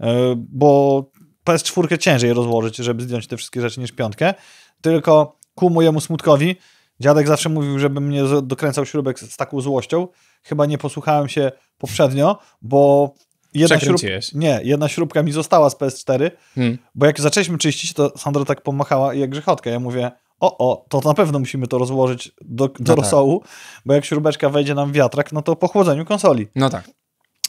e, bo PS4 ciężej rozłożyć, żeby zdjąć te wszystkie rzeczy niż piątkę. Tylko ku mojemu smutkowi, dziadek zawsze mówił, żebym mnie dokręcał śrubek z, taką złością. Chyba nie posłuchałem się poprzednio, bo jedna, śrub... nie, jedna śrubka mi została z PS4, hmm. bo jak zaczęliśmy czyścić, to Sandro tak pomachała jak grzechotkę. Ja mówię, o, o, to na pewno musimy to rozłożyć do, do no tak. rosołu, tak. bo jak śrubeczka wejdzie nam w wiatrak, no to po chłodzeniu konsoli. No tak.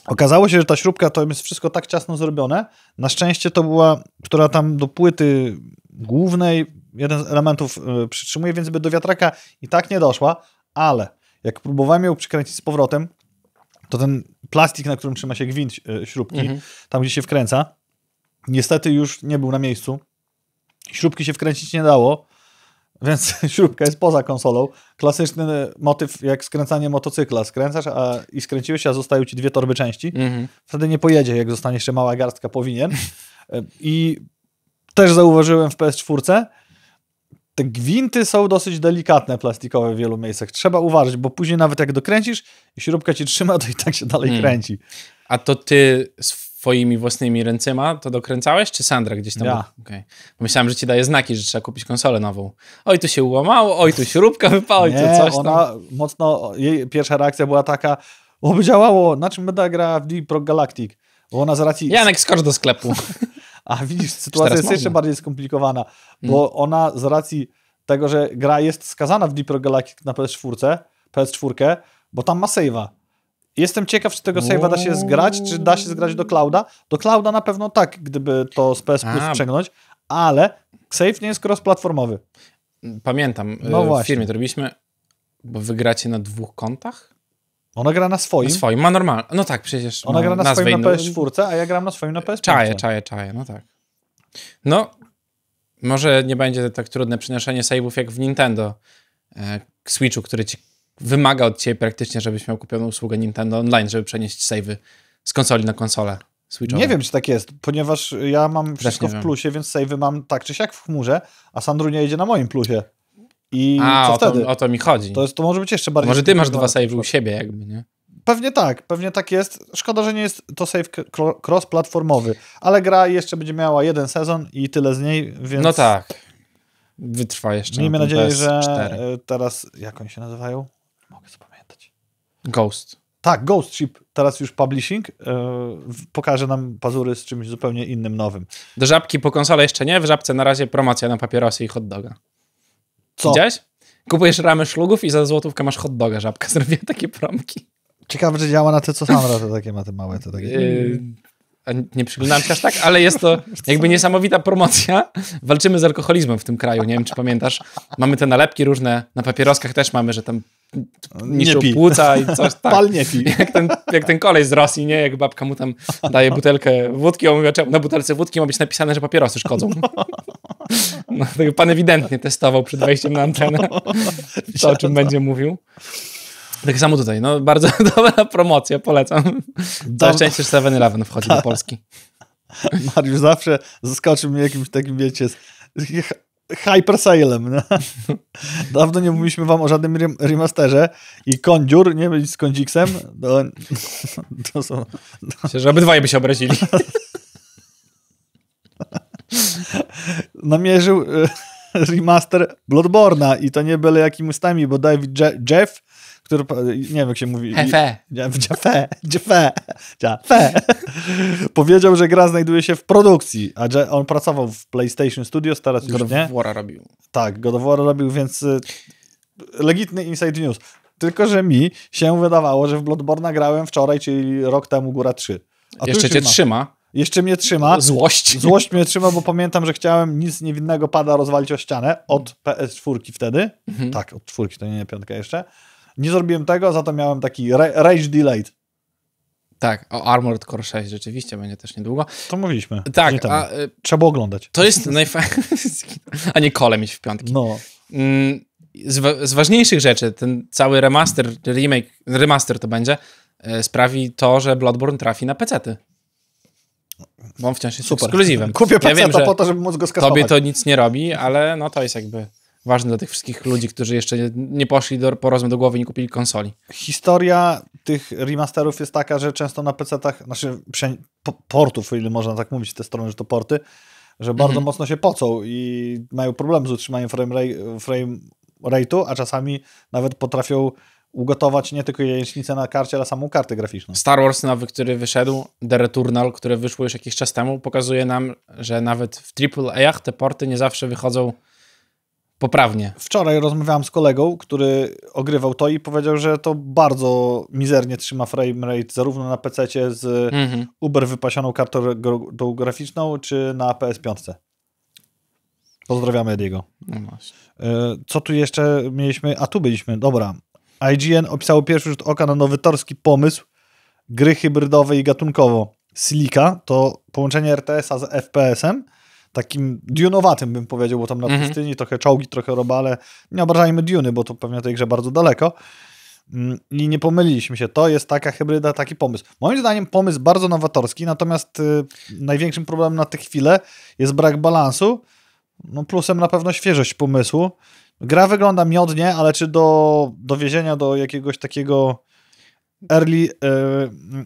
Okazało się, że ta śrubka to jest wszystko tak ciasno zrobione. Na szczęście to była, która tam do płyty głównej jeden z elementów yy, przytrzymuje, więc by do wiatraka i tak nie doszła, ale jak próbowałem ją przykręcić z powrotem, to ten plastik, na którym trzyma się gwint yy, śrubki, mhm. tam gdzie się wkręca, niestety już nie był na miejscu. Śrubki się wkręcić nie dało więc śrubka jest poza konsolą. Klasyczny motyw jak skręcanie motocykla. Skręcasz a, i skręciłeś, a zostają ci dwie torby części. Mhm. Wtedy nie pojedzie, jak zostanie jeszcze mała garstka, powinien. I też zauważyłem w PS4, te gwinty są dosyć delikatne, plastikowe w wielu miejscach. Trzeba uważać, bo później nawet jak dokręcisz i śrubka ci trzyma, to i tak się dalej mhm. kręci. A to ty twoimi własnymi ręcyma to dokręcałeś, czy Sandra gdzieś tam? Ja. Okay. Myślałem, że ci daje znaki, że trzeba kupić konsolę nową. Oj, tu się ułamało, oj, tu śrubka wypała, oj, tu coś tam. ona mocno, jej pierwsza reakcja była taka, oby działało, na czym będę gra w Deep Rock Galactic? Bo ona z Janek, skocz do sklepu. A widzisz, sytuacja jest jeszcze bardziej skomplikowana, bo mm. ona z racji tego, że gra jest skazana w Deep Rock Galactic na PS4, PS4 bo tam ma save'a. Jestem ciekaw, czy tego save'a da się zgrać, czy da się zgrać do clouda. Do clouda na pewno tak, gdyby to z PS Plus ściągnąć, ale save nie jest cross-platformowy. Pamiętam, no e, w właśnie. firmie to robiliśmy, bo wygracie na dwóch kontach? Ona gra na swoim. Na swoim, ma normal. No tak, przecież. Ona gra na swoim na PS4, a ja gram na swoim na PS5. Czaję, czaję, czaję, no tak. No, może nie będzie tak trudne przenoszenie save'ów jak w Nintendo e, Switchu, który ci wymaga od ciebie praktycznie, żebyś miał kupioną usługę Nintendo Online, żeby przenieść savey z konsoli na konsolę. Switchowe. Nie wiem, czy tak jest, ponieważ ja mam wszystko w plusie, więc savey mam tak czy siak w chmurze, a nie jedzie na moim plusie. I a, co o wtedy? To, o to mi chodzi. To, jest, to może być jeszcze bardziej... Może ty masz dwa savey u siebie jakby, nie? Pewnie tak, pewnie tak jest. Szkoda, że nie jest to save cross-platformowy, ale gra jeszcze będzie miała jeden sezon i tyle z niej, więc... No tak, wytrwa jeszcze. Miejmy nadzieję, PS4. że e, teraz, jak oni się nazywają? Ghost. Tak, Ghost Ship, teraz już publishing, yy, pokaże nam pazury z czymś zupełnie innym, nowym. Do żabki po konsole jeszcze nie, w żabce na razie promocja na papierosy i hot doga. Co? Widziałeś? Kupujesz ramy szlugów i za złotówkę masz hot doga, żabka zrobiła takie promki. Ciekawe, czy działa na te, co sam razy takie ma te małe. Te takie... Yy, nie przyglądałem się aż tak, ale jest to jakby niesamowita promocja. Walczymy z alkoholizmem w tym kraju, nie wiem czy pamiętasz. Mamy te nalepki różne, na papieroskach też mamy, że tam niszczą płuca i coś tak. Pal nie pi. Jak ten, jak ten kolej z Rosji, nie? Jak babka mu tam daje butelkę wódki, on mówi, na butelce wódki ma być napisane, że papierosy szkodzą. No, tak pan ewidentnie testował przed wejściem na antenę to, o czym będzie mówił. Tak samo tutaj, no bardzo dobra promocja, polecam. Całe szczęście, że 7-Eleven wchodzi do tak. Polski. Mariusz zawsze zaskoczył mnie jakimś takim, wiecie, hyper sale'em. No. Dawno nie mówiliśmy wam o żadnym remasterze i kondziur, nie być z kondziksem, to, to są... To... Myślę, że obydwaj by się obrazili. Namierzył e, remaster Bloodborna i to nie byle jakimi ustami, bo David Je Jeff który, nie wiem jak się mówi. Hefe. Jaffe. Jaffe. Jaffe. Powiedział, że gra znajduje się w produkcji, a że on pracował w PlayStation Studios, teraz God już nie. God of robił. Tak, God of War robił, więc y, legitny inside news. Tylko, że mi się wydawało, że w Bloodborne grałem wczoraj, czyli rok temu góra 3. A Jeszcze cię ma. trzyma. Jeszcze mnie trzyma. Złość. Złość mnie trzyma, bo pamiętam, że chciałem nic niewinnego pada rozwalić o ścianę od PS4 wtedy. Mhm. Tak, od czwórki, to nie piątka jeszcze. Nie zrobiłem tego, za to miałem taki rage delayed. Tak, o Armored Core 6 rzeczywiście będzie też niedługo. To mówiliśmy. Tak. A, y, Trzeba oglądać. To jest najfajniejsze. a nie kole mieć w piątki. No. Mm, z, z, ważniejszych rzeczy, ten cały remaster, remake, remaster to będzie, y, sprawi to, że Bloodborne trafi na pecety. Bo on wciąż jest ekskluzywem. Kupię PC ja wiem, po to, żeby móc go skasować. Tobie to nic nie robi, ale no to jest jakby ważny dla tych wszystkich ludzi, którzy jeszcze nie, nie poszli do, po do głowy i nie kupili konsoli. Historia tych remasterów jest taka, że często na PC-tach, znaczy portów, o ile można tak mówić, te strony, że to porty, że bardzo mm -hmm. mocno się pocą i mają problem z utrzymaniem frame, frame rate'u, a czasami nawet potrafią ugotować nie tylko jajecznicę na karcie, ale samą kartę graficzną. Star Wars, nowy, który wyszedł, The Returnal, które wyszło już jakiś czas temu, pokazuje nam, że nawet w AAA te porty nie zawsze wychodzą poprawnie. Wczoraj rozmawiałam z kolegą, który ogrywał to i powiedział, że to bardzo mizernie trzyma frame rate zarówno na PC z mhm. uber wypasioną kartą graficzną, czy na PS5. Pozdrawiamy Ediego. No właśnie. E, co tu jeszcze mieliśmy? A tu byliśmy, dobra. IGN opisało pierwszy rzut oka na nowy pomysł gry hybrydowej i gatunkowo. Silika to połączenie RTS-a z FPS-em, takim dunowatym bym powiedział, bo tam na mhm. pustyni trochę czołgi, trochę robale. Nie obrażajmy duny, bo to pewnie tej grze bardzo daleko. Mm, I nie pomyliliśmy się. To jest taka hybryda, taki pomysł. Moim zdaniem pomysł bardzo nowatorski, natomiast y, największym problemem na tę chwilę jest brak balansu. No plusem na pewno świeżość pomysłu. Gra wygląda miodnie, ale czy do dowiezienia do jakiegoś takiego early y,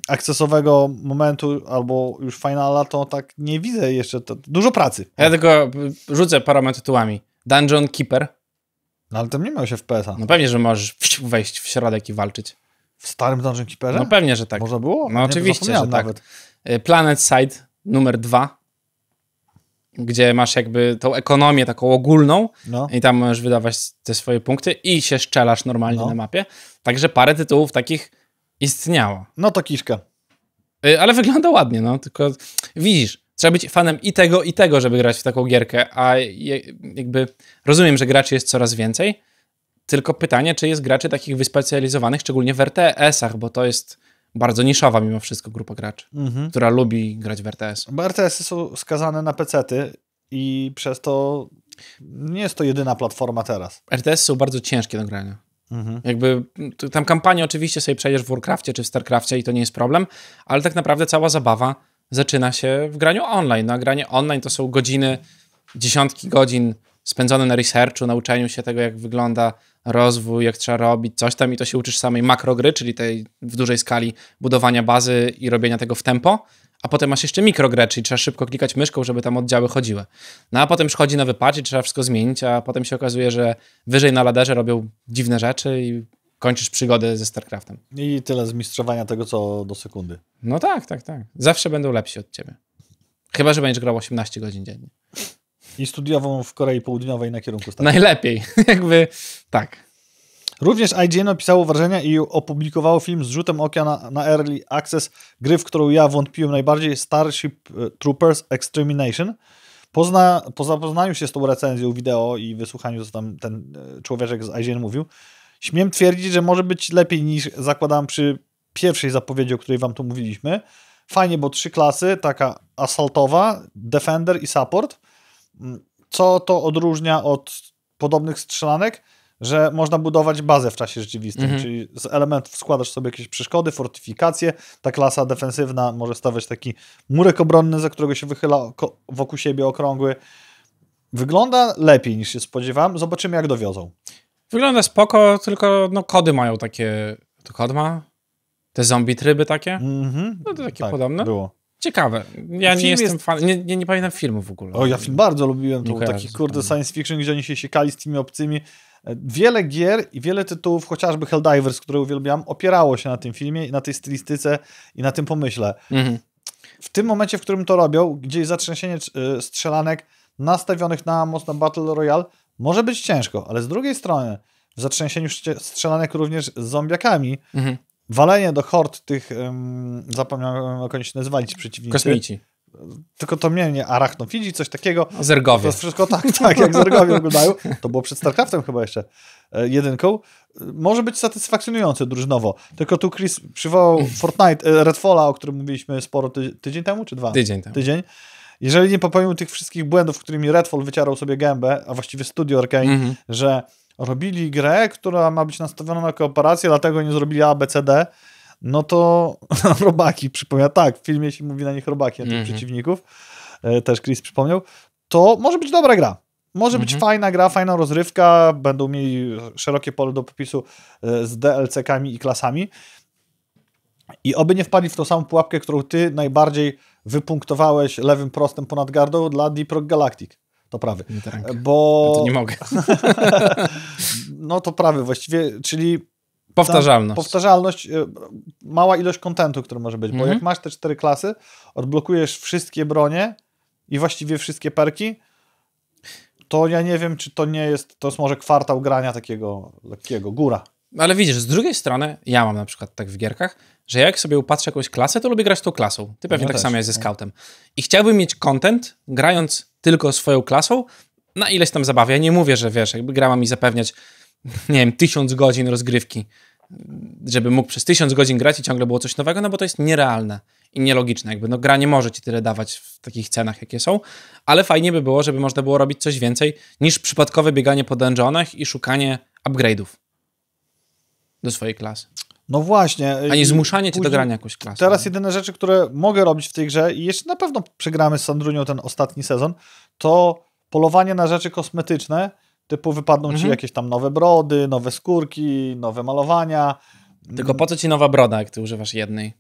akcesowego momentu albo już finala, to tak nie widzę jeszcze. To, dużo pracy. Ja tylko rzucę paroma tytułami. Dungeon Keeper. No ale tam nie miał się w PSA. No pewnie, że możesz wejść w środek i walczyć. W starym Dungeon Keeperze? No pewnie, że tak. Może było? No nie, oczywiście, że tak. Nawet. Y, Planet Side numer dwa, gdzie masz jakby tą ekonomię taką ogólną no. i tam możesz wydawać te swoje punkty i się szczelasz normalnie no. na mapie. Także parę tytułów takich istniało. No to kiszka. Y, ale wygląda ładnie, no tylko widzisz, trzeba być fanem i tego, i tego, żeby grać w taką gierkę, a jakby rozumiem, że graczy jest coraz więcej, tylko pytanie, czy jest graczy takich wyspecjalizowanych, szczególnie w RTS-ach, bo to jest bardzo niszowa mimo wszystko grupa graczy, mhm. która lubi grać w RTS. Bo RTS-y są skazane na pecety i przez to nie jest to jedyna platforma teraz. RTS są bardzo ciężkie do grania. Mhm. Jakby tam kampanię oczywiście sobie przejdziesz w Warcraftie czy w Starcraftie i to nie jest problem, ale tak naprawdę cała zabawa zaczyna się w graniu online. No, a granie online to są godziny, dziesiątki godzin spędzone na researchu, nauczeniu się tego, jak wygląda rozwój, jak trzeba robić coś tam i to się uczysz samej makrogry, czyli tej w dużej skali budowania bazy i robienia tego w tempo a potem masz jeszcze mikrogrę, czyli trzeba szybko klikać myszką, żeby tam oddziały chodziły. No a potem już chodzi nowy patch i trzeba wszystko zmienić, a potem się okazuje, że wyżej na laderze robią dziwne rzeczy i kończysz przygodę ze StarCraftem. I tyle zmistrzowania tego, co do sekundy. No tak, tak, tak. Zawsze będą lepsi od ciebie. Chyba, że będziesz grał 18 godzin dziennie. I studiową w Korei Południowej na kierunku Starcraft. Najlepiej. Jakby tak. Również IGN opisało wrażenia i opublikowało film z rzutem oka na, na Early Access gry, w którą ja wątpiłem najbardziej, Starship e, Troopers Extermination. Pozna, po zapoznaniu się z tą recenzją wideo i wysłuchaniu, co tam ten e, człowieczek z IGN mówił, śmiem twierdzić, że może być lepiej niż zakładałem przy pierwszej zapowiedzi, o której wam tu mówiliśmy. Fajnie, bo trzy klasy, taka asaltowa, defender i support. Mm, co to odróżnia od podobnych strzelanek? że można budować bazę w czasie rzeczywistym, mhm. czyli z elementów składasz sobie jakieś przeszkody, fortyfikacje, ta klasa defensywna może stawiać taki murek obronny, za którego się wychyla wokół siebie okrągły. Wygląda lepiej niż się spodziewałem, zobaczymy jak dowiozą. Wygląda spoko, tylko no, kody mają takie... To kod ma? Te zombie tryby takie? Mhm. No to takie tak, podobne. Było. Ciekawe. Ja Film nie jestem jest... nie, nie, nie, pamiętam filmu w ogóle. O, ja film bardzo lubiłem. To był taki kurde science fiction, gdzie oni się siekali z tymi obcymi. Wiele gier i wiele tytułów, chociażby Helldivers, które uwielbiam, opierało się na tym filmie i na tej stylistyce i na tym pomyśle. Mhm. W tym momencie, w którym to robią, gdzieś zatrzęsienie e, strzelanek nastawionych na mocno Battle Royale może być ciężko, ale z drugiej strony w zatrzęsieniu strzelanek również z zombiakami mhm walenie do hord tych, um, zapomniałem jak oni nazwać, ci przeciwnicy. Kosmici tylko to mnie nie arachnofidzi, coś takiego. Zergowie. To jest wszystko tak, tak, jak zergowie wyglądają. To było przed StarCraftem chyba jeszcze e, jedynką. E, może być satysfakcjonujące drużynowo. Tylko tu Chris przywołał Fortnite, e, Redfalla, o którym mówiliśmy sporo ty tydzień temu, czy dwa? Tydzień temu. Tydzień. Jeżeli nie popełnił tych wszystkich błędów, którymi Redfall wycierał sobie gębę, a właściwie studio Arkane, mhm. że robili grę, która ma być nastawiona na kooperację, dlatego nie zrobili ABCD, no to robaki, przypomina, tak, w filmie się mówi na nich robaki, na tych mm -hmm. przeciwników, e, też Chris przypomniał, to może być dobra gra. Może mm -hmm. być mhm. fajna gra, fajna rozrywka, będą mieli szerokie pole do popisu e, z DLC-kami i klasami. I oby nie wpadli w tą samą pułapkę, którą ty najbardziej wypunktowałeś lewym prostym ponad gardą dla Deep Rock Galactic. To prawy. Tak. Bo... Ja to nie mogę. no to prawy właściwie, czyli Powtarzalność. powtarzalność, y, mała ilość kontentu, który może być, mhm. bo jak masz te cztery klasy, odblokujesz wszystkie bronie i właściwie wszystkie perki, to ja nie wiem, czy to nie jest, to jest może kwartał grania takiego lekkiego, góra. No ale widzisz, z drugiej strony, ja mam na przykład tak w gierkach, że jak sobie upatrzę jakąś klasę, to lubię grać tą klasą. Ty pewnie ja no tak samo jak ze no. scoutem. I chciałbym mieć content, grając tylko swoją klasą, na ileś tam zabawia. Ja nie mówię, że wiesz, jakby gra mi zapewniać nie wiem, tysiąc godzin rozgrywki, żeby mógł przez tysiąc godzin grać i ciągle było coś nowego, no bo to jest nierealne i nielogiczne. Jakby no, gra nie może ci tyle dawać w takich cenach, jakie są, ale fajnie by było, żeby można było robić coś więcej niż przypadkowe bieganie po dungeonach i szukanie upgrade'ów do swojej klasy. No właśnie. Ani zmuszanie cię do grania jakoś klasy. Teraz no. jedyne rzeczy, które mogę robić w tej grze i jeszcze na pewno przegramy z Sandrunią ten ostatni sezon, to polowanie na rzeczy kosmetyczne, Typu wypadną mhm. ci jakieś tam nowe brody, nowe skórki, nowe malowania. Tylko po co ci nowa broda, jak ty używasz jednej?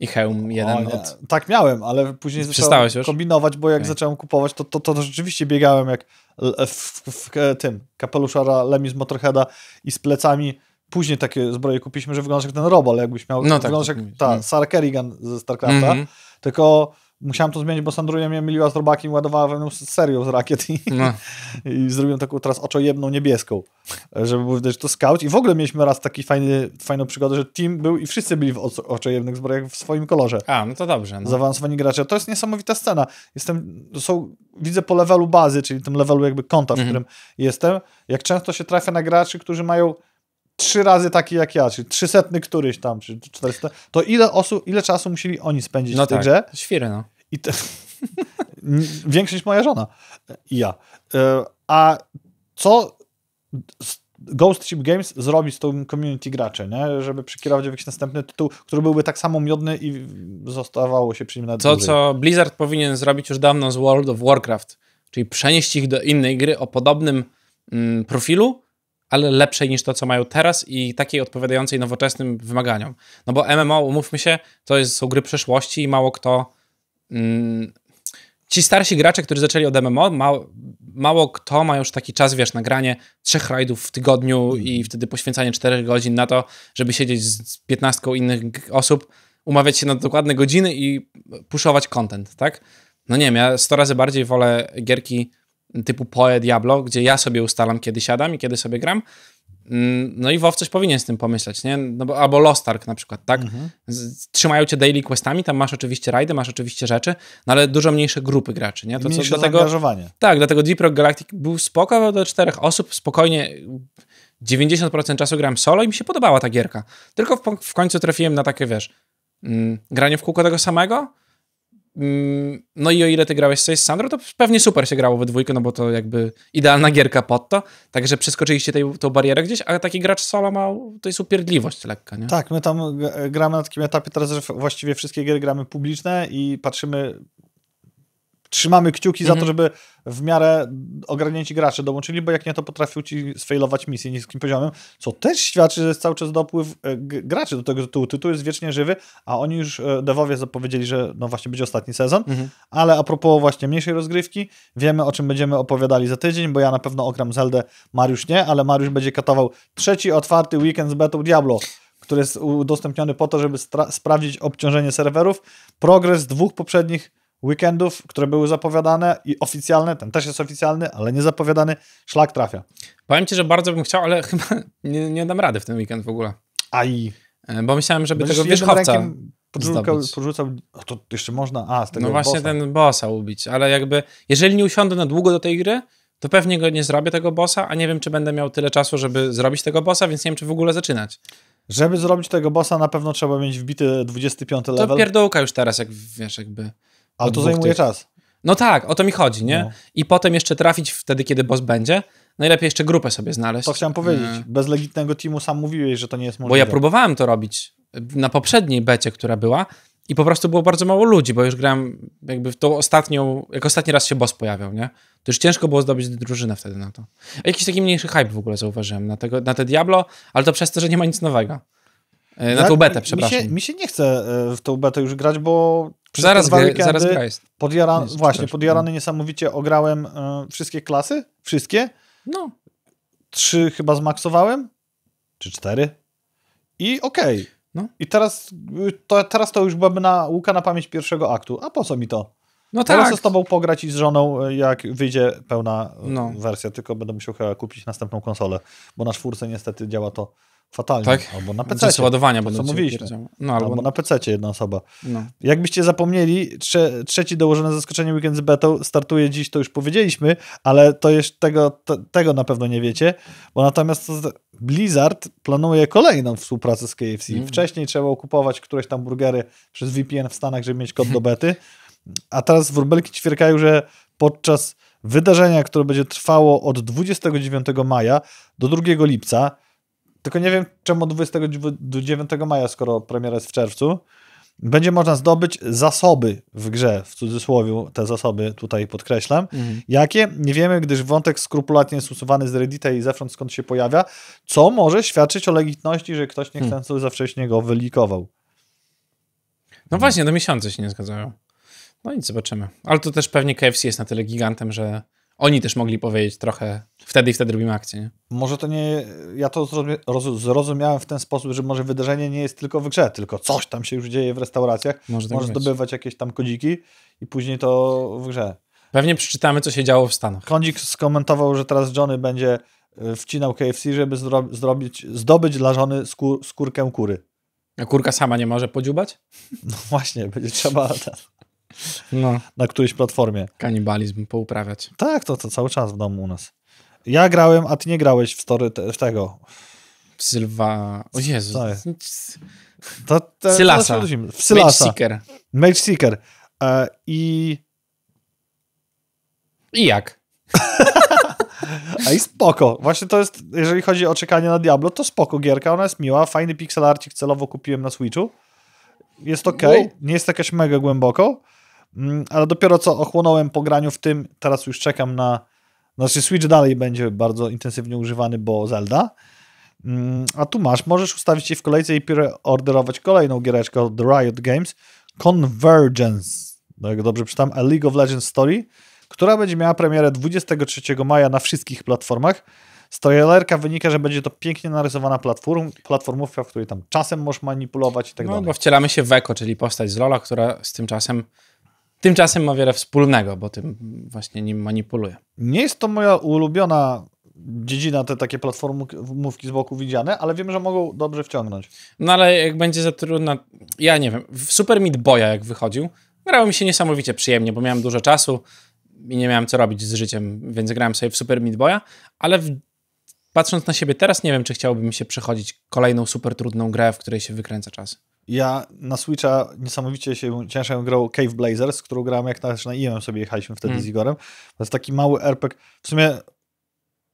I hełm jeden. Od... Tak miałem, ale później zacząłem już? kombinować, bo jak okay. zacząłem kupować, to, to, to rzeczywiście biegałem jak e, w, w, w e, tym kapeluszara Lemi z Motorheada i z plecami. Później takie zbroje kupiliśmy, że wyglądasz jak ten robol, jakbyś miał, no tak, wyglądasz tak jak ta no. Sarah Kerrigan ze StarCrafta, mm -hmm. tylko Musiałem to zmienić, bo Sandruja mnie myliła z robakiem, ładowała we mnie serią z rakiet i, no. i zrobiłem taką teraz oczojemną niebieską, żeby był widać, że to scout. I w ogóle mieliśmy raz taki fajny, fajną przygodę, że team był i wszyscy byli w oczojemnych zbrojach w swoim kolorze. A, no to dobrze. No. Zaawansowani gracze. To jest niesamowita scena. Jestem, są, widzę po levelu bazy, czyli tym levelu jakby konta, w mhm. którym jestem, jak często się trafia na graczy, którzy mają trzy razy taki jak ja, czy trzysetny któryś tam, czy czterysta, to ile, osób, ile czasu musieli oni spędzić no w tej tak. grze? Świry, no. I te... Większość moja żona e, i ja. E, a co Ghost Ship Games zrobi z tą community graczy, nie? żeby przekierować w jakiś następny tytuł, który byłby tak samo miodny i zostawało się przy nim na To, co Blizzard powinien zrobić już dawno z World of Warcraft, czyli przenieść ich do innej gry o podobnym mm, profilu, ale lepszej niż to, co mają teraz i takiej odpowiadającej nowoczesnym wymaganiom. No bo MMO, umówmy się, to jest, są gry przeszłości i mało kto... Mm, ci starsi gracze, którzy zaczęli od MMO, mało, mało, kto ma już taki czas, wiesz, nagranie trzech rajdów w tygodniu mhm. i wtedy poświęcanie czterech godzin na to, żeby siedzieć z piętnastką innych osób, umawiać się na dokładne godziny i puszować content, tak? No nie wiem, ja sto razy bardziej wolę gierki typu Poe Diablo, gdzie ja sobie ustalam, kiedy siadam i kiedy sobie gram. Mm, no i WoW coś powinien z tym pomyśleć, nie? No bo, albo Lost Ark na przykład, tak? Mhm. Trzymają cię daily questami, tam masz oczywiście rajdy, masz oczywiście rzeczy, no ale dużo mniejsze grupy graczy, nie? To Mniejsze co, dlatego, Tak, dlatego Deep Rock Galactic był spokojny do czterech osób, spokojnie 90% czasu gram solo i mi się podobała ta gierka. Tylko w, w końcu trafiłem na takie, wiesz, mm, granie w kółko tego samego, Mm, no i o ile ty grałeś sobie z Sandro, to pewnie super się grało we dwójkę, no bo to jakby idealna gierka pod to, także przeskoczyliście tej, tą barierę gdzieś, a taki gracz solo ma to jest upierdliwość lekka, nie? Tak, my tam gramy na takim etapie teraz, że właściwie wszystkie gry gramy publiczne i patrzymy trzymamy kciuki mhm. za to, mhm. żeby w miarę ogarnięci gracze dołączyli, bo jak nie, to potrafią ci sfailować misję niskim poziomem, co też świadczy, że jest cały czas dopływ e, graczy do tego tytułu. Tytuł jest wiecznie żywy, a oni już e, devowie zapowiedzieli, że no właśnie będzie ostatni sezon, mhm. ale a propos właśnie mniejszej rozgrywki, wiemy o czym będziemy opowiadali za tydzień, bo ja na pewno ogram Zeldę, Mariusz nie, ale Mariusz będzie katował trzeci otwarty weekend z Battle Diablo który jest udostępniony po to, żeby sprawdzić obciążenie serwerów. Progres dwóch poprzednich weekendów, które były zapowiadane i oficjalne, ten też jest oficjalny, ale niezapowiadany, szlak trafia. Powiem Ci, że bardzo bym chciał, ale chyba nie, nie dam rady w ten weekend w ogóle. A i? E, bo myślałem, żeby Będziesz tego wierzchowca podrzucał, podrzucał, to jeszcze można, a, z tego No właśnie bossa. ten bossa ubić, ale jakby, jeżeli nie usiądę na długo do tej gry, to pewnie go nie zrobię tego bossa, a nie wiem, czy będę miał tyle czasu, żeby zrobić tego bossa, więc nie wiem, czy w ogóle zaczynać. Żeby zrobić tego bossa, na pewno trzeba mieć wbity 25 level. To pierdołka już teraz, jak wiesz, jakby... A to zajmuje tych. czas. No tak, o to mi chodzi, nie? No. I potem jeszcze trafić wtedy, kiedy boss będzie. Najlepiej jeszcze grupę sobie znaleźć. To chciałem powiedzieć. Hmm. Bez legitnego teamu sam mówiłeś, że to nie jest możliwe. Bo ja próbowałem to robić na poprzedniej becie, która była i po prostu było bardzo mało ludzi, bo już grałem jakby w tą ostatnią, jak ostatni raz się boss pojawiał, nie? To już ciężko było zdobyć drużynę wtedy na to. Jakiś taki mniejszy hype w ogóle zauważyłem na, tego, na te Diablo, ale to przez to, że nie ma nic nowego. E, na ja, tą betę, przepraszam. Mi się, mi się nie chce e, w tą betę już grać, bo Zaraz, dwa weekendy, zaraz Christ. Podjara... właśnie, podjarany niesamowicie ograłem y, wszystkie klasy, wszystkie. No. Trzy chyba zmaksowałem, czy cztery. I okej. Okay. No. I teraz y, to, teraz to już byłaby na łuka na pamięć pierwszego aktu. A po co mi to? No tak. Teraz z tobą pograć i z żoną, e, jak wyjdzie pełna e, no. wersja, tylko będę musiał chyba kupić następną konsolę, bo na czwórce niestety działa to fatalnie. Tak? Albo na PC. Czasy ładowania to, co mówiliśmy. No, albo... albo na PC jedna osoba. No. Jakbyście zapomnieli, trze trzeci dołożone zaskoczenie Weekend z startuje dziś, to już powiedzieliśmy, ale to jeszcze tego, tego na pewno nie wiecie, bo natomiast Blizzard planuje kolejną współpracę z KFC. Mm. Wcześniej trzeba kupować któreś tam burgery przez VPN w Stanach, żeby mieć kod do bety. A teraz wróbelki ćwierkają, że podczas wydarzenia, które będzie trwało od 29 maja do 2 lipca, tylko nie wiem czemu 29 maja, skoro premiera jest w czerwcu, będzie można zdobyć zasoby w grze, w cudzysłowie te zasoby tutaj podkreślam. Mhm. Jakie? Nie wiemy, gdyż wątek skrupulatnie jest usuwany z Reddita i zewsząd skąd się pojawia, co może świadczyć o legitności, że ktoś niechcący hmm. za wcześnie go wylikował. No właśnie, do miesiąca się nie zgadzają. No nic, zobaczymy. Ale to też pewnie KFC jest na tyle gigantem, że oni też mogli powiedzieć trochę wtedy i wtedy robimy akcję. Nie? Może to nie. Ja to zrozumiałem w ten sposób, że może wydarzenie nie jest tylko w grze, tylko coś tam się już dzieje w restauracjach. Może, tak zdobywać jakieś tam kodziki i później to w grze. Pewnie przeczytamy, co się działo w Stanach. Kondzik skomentował, że teraz Johnny będzie e, wcinał KFC, żeby zro zrobić, zdobyć dla żony skór skórkę kury. A kurka sama nie może podziubać? No właśnie, będzie trzeba. No. Na którejś platformie. Kanibalizm pouprawiać. Tak, to, to cały czas w domu u nas. Ja grałem, a ty nie grałeś w, story te, w tego. Sylwa... O Jezu. Co? To, to, Sylasa. To w Sylasa. Mage Seeker. Mage Seeker. E, I... I jak? A i spoko. Właśnie to jest, jeżeli chodzi o czekanie na Diablo, to spoko gierka, ona jest miła. Fajny pixel arcik celowo kupiłem na Switchu. Jest ok, nie jest jakaś mega głęboko. Mm, ale dopiero co ochłonąłem po graniu w tym, teraz już czekam na. No, znaczy, Switch dalej będzie bardzo intensywnie używany, bo Zelda. Mm, a tu masz, możesz ustawić się w kolejce i preorderować kolejną giereczkę od Riot Games Convergence. No, jak dobrze czytam, A League of Legends Story, która będzie miała premierę 23 maja na wszystkich platformach. Z trailerka wynika, że będzie to pięknie narysowana platform, platformówka, w której tam czasem możesz manipulować i tak no, dalej. No, bo wcielamy się w Eko, czyli postać z Lola, która z tym czasem Tymczasem ma wiele wspólnego, bo tym właśnie nim manipuluje. Nie jest to moja ulubiona dziedzina, te takie platformy mówki z boku widziane, ale wiem, że mogą dobrze wciągnąć. No ale jak będzie za trudna, ja nie wiem, w Super Meat Boya jak wychodził, grało mi się niesamowicie przyjemnie, bo miałem dużo czasu i nie miałem co robić z życiem, więc grałem sobie w Super Meat Boya, ale w... patrząc na siebie teraz, nie wiem, czy chciałbym się przechodzić kolejną super trudną grę, w której się wykręca czas. Ja na Switcha niesamowicie się ciężko grał Cave Blazers, którą grałem jak na, na e IEM sobie jechaliśmy wtedy mm. z Igorem. To jest taki mały RPG, w sumie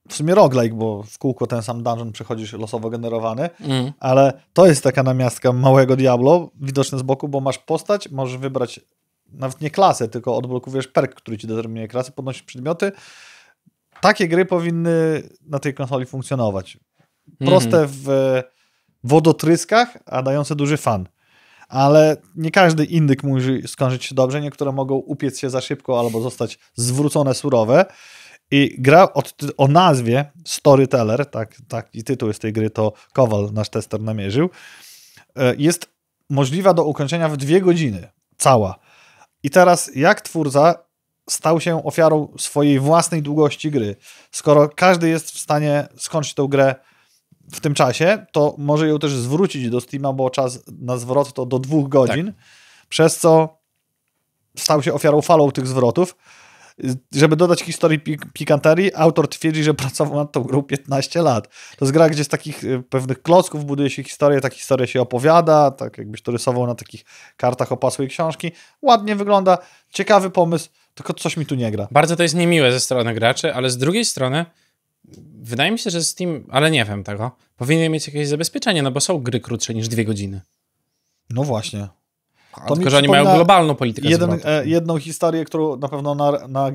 w sumie roguelike, bo w kółko ten sam dungeon przechodzisz losowo generowany, mm. ale to jest taka namiastka małego Diablo, widoczne z boku, bo masz postać, możesz wybrać nawet nie klasę, tylko odblokujesz perk, który ci determinuje klasę, podnosisz przedmioty. Takie gry powinny na tej konsoli funkcjonować. Mhm. Proste mm. w wodotryskach, a dające duży fan. Ale nie każdy indyk może skończyć się dobrze. Niektóre mogą upiec się za szybko albo zostać zwrócone surowe. I gra o, o nazwie Storyteller, tak, tak i tytuł jest tej gry, to Kowal, nasz tester, namierzył, e, jest możliwa do ukończenia w dwie godziny. Cała. I teraz jak twórca stał się ofiarą swojej własnej długości gry, skoro każdy jest w stanie skończyć tę grę w tym czasie, to może ją też zwrócić do Steama, bo czas na zwrot to do dwóch godzin, tak. przez co stał się ofiarą falą tych zwrotów. Żeby dodać historii pik pikanterii, autor twierdzi, że pracował nad tą grą 15 lat. To jest gra, gdzie z takich y, pewnych klocków buduje się historię, ta historia się opowiada, tak jakbyś to rysował na takich kartach opasłej książki. Ładnie wygląda, ciekawy pomysł, tylko coś mi tu nie gra. Bardzo to jest niemiłe ze strony graczy, ale z drugiej strony Wydaje mi się, że Steam, ale nie wiem tego, powinien mieć jakieś zabezpieczenie, no bo są gry krótsze niż dwie godziny. No właśnie. To Tylko, że oni mają globalną politykę. Jeden, e, jedną historię, którą na pewno na, na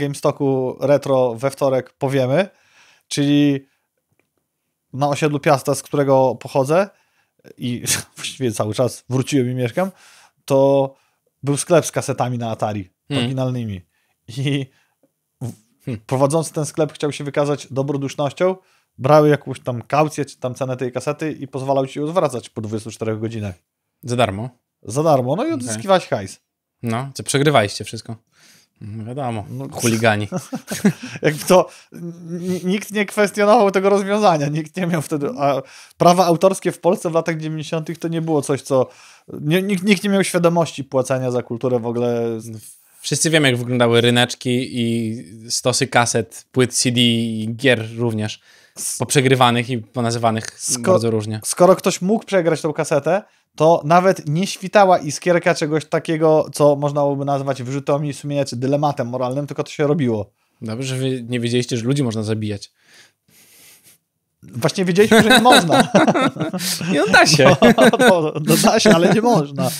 retro we wtorek powiemy, czyli na osiedlu Piasta, z którego pochodzę i właściwie cały czas wróciłem i mieszkam, to był sklep z kasetami na Atari, hmm. oryginalnymi. Hmm. I Hmm. prowadzący ten sklep chciał się wykazać dobrodusznością, brały jakąś tam kaucję, czy tam cenę tej kasety i pozwalał ci ją zwracać po 24 godzinach. Za darmo? Za darmo, no i odzyskiwałeś okay. hajs. No, co przegrywaliście wszystko. Mm, wiadomo, no, chuligani. Jakby to nikt nie kwestionował tego rozwiązania, nikt nie miał wtedy. A prawa autorskie w Polsce w latach 90. to nie było coś, co. nikt, nikt nie miał świadomości płacenia za kulturę w ogóle. Wszyscy wiemy, jak wyglądały ryneczki i stosy kaset, płyt CD i gier również. Poprzegrywanych i ponazywanych Sko bardzo różnie. Skoro ktoś mógł przegrać tą kasetę, to nawet nie świtała iskierka czegoś takiego, co można byłoby nazwać wyrzutami sumienia czy dylematem moralnym, tylko to się robiło. Dobrze, że wy nie wiedzieliście, że ludzi można zabijać. Właśnie wiedzieliśmy, że nie można. Nie, no da się. No, no, no, no, da się, ale nie można.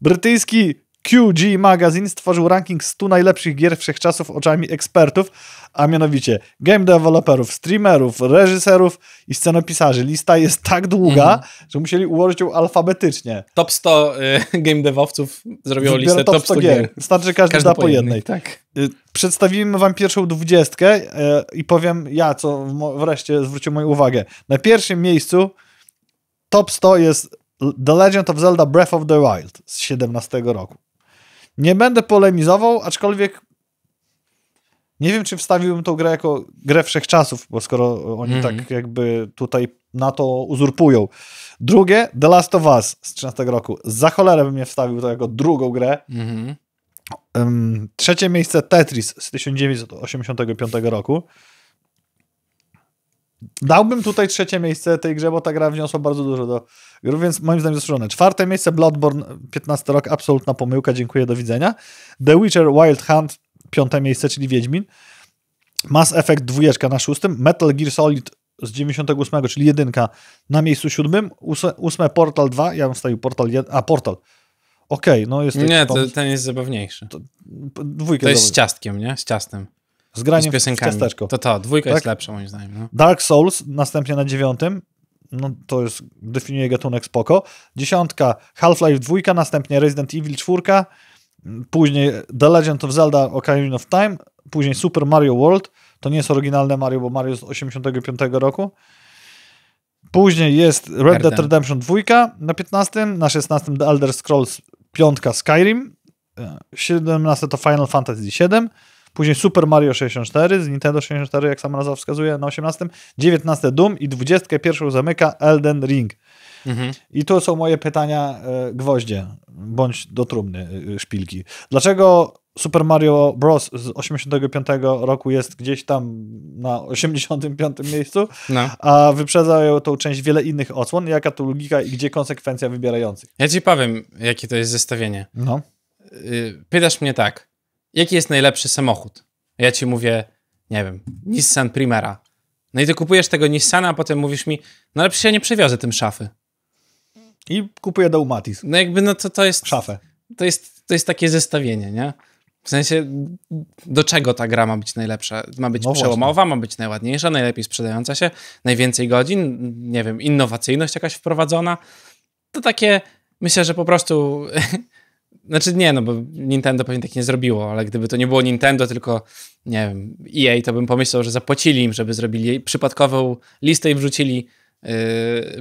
Brytyjski QG Magazine stworzył ranking 100 najlepszych gier wszechczasów oczami ekspertów, a mianowicie game developerów, streamerów, reżyserów i scenopisarzy. Lista jest tak długa, mm. że musieli ułożyć ją alfabetycznie. Top 100 y, game devowców zrobiło listę top, top 100 gier. gier. Starczy każdy, każdy da po jednej. jednej. Tak. Y, przedstawimy wam pierwszą dwudziestkę y, i powiem ja, co wreszcie zwrócił moją uwagę. Na pierwszym miejscu top 100 jest The Legend of Zelda Breath of the Wild z 17 roku. Nie będę polemizował, aczkolwiek nie wiem, czy wstawiłbym tą grę jako grę wszechczasów, bo skoro oni mm -hmm. tak jakby tutaj na to uzurpują. Drugie, The Last of Us z 13 roku. Za cholerę bym je wstawił to jako drugą grę. Mm -hmm. um, trzecie miejsce Tetris z 1985 roku. Dałbym tutaj trzecie miejsce tej grze, bo ta gra wniosła bardzo dużo do gry, więc moim zdaniem zasłużone. Czwarte miejsce Bloodborne, 15 rok, absolutna pomyłka, dziękuję, do widzenia. The Witcher Wild Hunt, piąte miejsce, czyli Wiedźmin. Mass Effect 2 na szóstym, Metal Gear Solid z 98, czyli jedynka na miejscu siódmym, ósme Portal 2, ja bym wstawił Portal 1, a Portal. Okej, okay, no jest... Nie, to, ten jest zabawniejszy. To, dwójkę to jest z ciastkiem, nie? Z ciastem. Z graniem z w ciasteczko. To to, dwójka tak? jest lepsza moim zdaniem. No. Dark Souls następnie na dziewiątym. No to jest, definiuje gatunek spoko. Dziesiątka, Half-Life dwójka, następnie Resident Evil czwórka, później The Legend of Zelda Ocarina of Time, później Super Mario World. To nie jest oryginalne Mario, bo Mario z 85 roku. Później jest Red Garden. Dead Redemption 2 na 15, na 16 The Elder Scrolls 5 Skyrim, 17 e, to Final Fantasy 7, Później Super Mario 64 z Nintendo 64, jak sama nazwa wskazuje, na 18. 19 Doom i 21 zamyka Elden Ring. Mhm. I to są moje pytania e, gwoździe, bądź do trumny e, e, szpilki. Dlaczego Super Mario Bros. z 85 roku jest gdzieś tam na 85 miejscu, no. a wyprzedza tą część wiele innych odsłon. Jaka tu logika i gdzie konsekwencja wybierających? Ja ci powiem, jakie to jest zestawienie. No. Y, pytasz mnie tak, jaki jest najlepszy samochód? Ja ci mówię, nie wiem, Nissan Primera. No i ty kupujesz tego Nissana, a potem mówisz mi, no ale przecież ja nie przewiozę tym szafy. I kupuję Daumatis. No jakby, no to to jest... Szafę. To jest, to jest takie zestawienie, nie? W sensie, do czego ta gra ma być najlepsza? Ma być no przełomowa, właśnie. ma być najładniejsza, najlepiej sprzedająca się, najwięcej godzin, nie wiem, innowacyjność jakaś wprowadzona. To takie, myślę, że po prostu znaczy nie, no bo Nintendo pewnie tak nie zrobiło, ale gdyby to nie było Nintendo, tylko nie wiem, EA, to bym pomyślał, że zapłacili im, żeby zrobili przypadkową listę i wrzucili yy,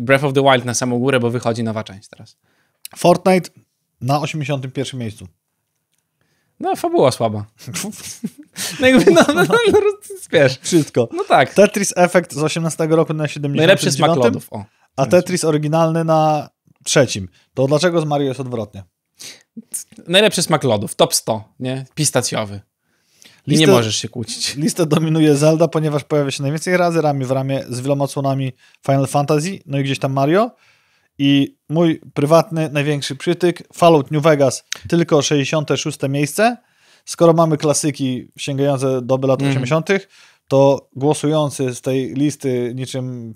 Breath of the Wild na samą górę, bo wychodzi nowa część teraz. Fortnite na 81 miejscu. No, fabuła słaba. no jakby, no, no, no, no, spiesz. No, Wszystko. No tak. Tetris Effect z 18 roku na 79. Najlepszy smak lodów, o. A Tetris oryginalny na trzecim. To dlaczego z Mario jest odwrotnie? najlepszy smak lodów, top 100, nie? Pistacjowy. Listę, nie możesz się kłócić. Listę dominuje Zelda, ponieważ pojawia się najwięcej razy ramię w ramię z wieloma odsłonami Final Fantasy, no i gdzieś tam Mario. I mój prywatny, największy przytyk, Fallout New Vegas, tylko 66. miejsce. Skoro mamy klasyki sięgające doby lat mm. 80., to głosujący z tej listy niczym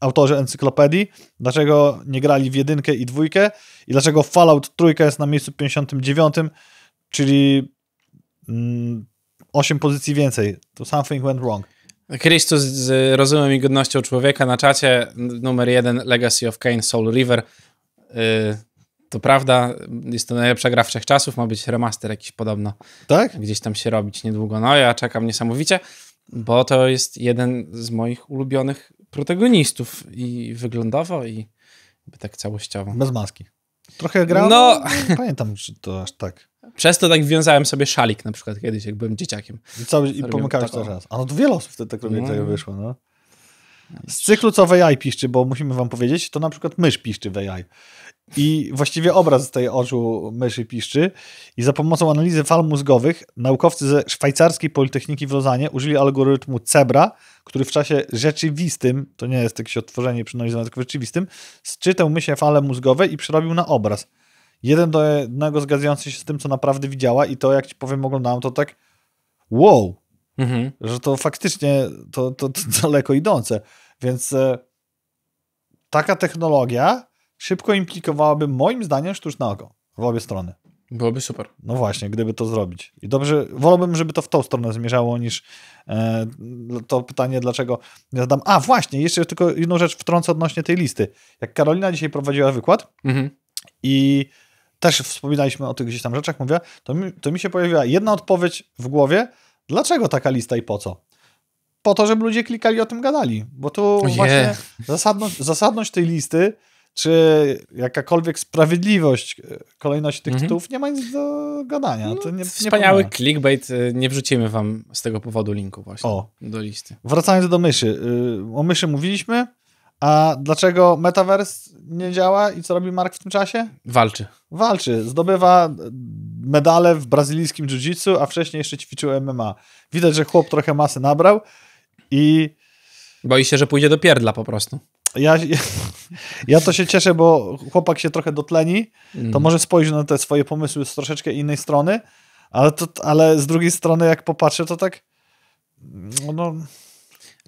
autorzy encyklopedii, dlaczego nie grali w jedynkę i dwójkę i dlaczego Fallout trójka jest na miejscu 59, czyli mm, 8 pozycji więcej. To something went wrong. Chrystus tu z, rozumem i godnością człowieka na czacie numer jeden Legacy of Kane Soul River. Y, to prawda, jest to najlepsza gra czasów, ma być remaster jakiś podobno. Tak? Gdzieś tam się robić niedługo. No ja czekam niesamowicie, bo to jest jeden z moich ulubionych protagonistów i wyglądało i tak całościowo. Bez maski. Trochę grałem, no. no pamiętam, czy to aż tak. Przez to tak wiązałem sobie szalik na przykład kiedyś, jak byłem dzieciakiem. I, cały, i pomykałeś to raz. A no to wiele osób wtedy tak robiło, no. wyszło, no. Z cyklu co w AI piszczy, bo musimy wam powiedzieć, to na przykład mysz piszczy w AI i właściwie obraz tej oczu myszy piszczy. I za pomocą analizy fal mózgowych naukowcy ze szwajcarskiej Politechniki w Lozanie użyli algorytmu Cebra, który w czasie rzeczywistym, to nie jest jakieś odtworzenie przynajmniej tylko rzeczywistym, zczytał mysie fale mózgowe i przerobił na obraz. Jeden do jednego zgadzający się z tym, co naprawdę widziała i to, jak ci powiem, oglądałem to tak wow, mhm. że to faktycznie to, to, to daleko idące. Więc e, taka technologia szybko implikowałaby moim zdaniem sztuczne oko w obie strony. Byłoby super. No właśnie, gdyby to zrobić. I dobrze, wolałbym, żeby to w tą stronę zmierzało, niż e, to pytanie, dlaczego ja zadam. A właśnie, jeszcze tylko jedną rzecz wtrącę odnośnie tej listy. Jak Karolina dzisiaj prowadziła wykład mhm. i też wspominaliśmy o tych gdzieś tam rzeczach, mówiła, to mi, to mi się pojawiła jedna odpowiedź w głowie, dlaczego taka lista i po co? Po to, żeby ludzie klikali o tym gadali, bo tu oh yeah. właśnie zasadność, zasadność tej listy czy jakakolwiek sprawiedliwość e, kolejności tych mhm. tytułów nie ma nic do gadania. No, to nie, wspaniały nie clickbait, e, nie wrzucimy wam z tego powodu linku właśnie o. do listy. Wracając do myszy. Y, o myszy mówiliśmy, a dlaczego Metaverse nie działa i co robi Mark w tym czasie? Walczy. Walczy. Zdobywa e, medale w brazylijskim jiu-jitsu, a wcześniej jeszcze ćwiczył MMA. Widać, że chłop trochę masy nabrał i... Boi się, że pójdzie do pierdla po prostu ja, ja to się cieszę, bo chłopak się trochę dotleni, to mm. może spojrzy na te swoje pomysły z troszeczkę innej strony, ale, to, ale z drugiej strony, jak popatrzę, to tak. No, no.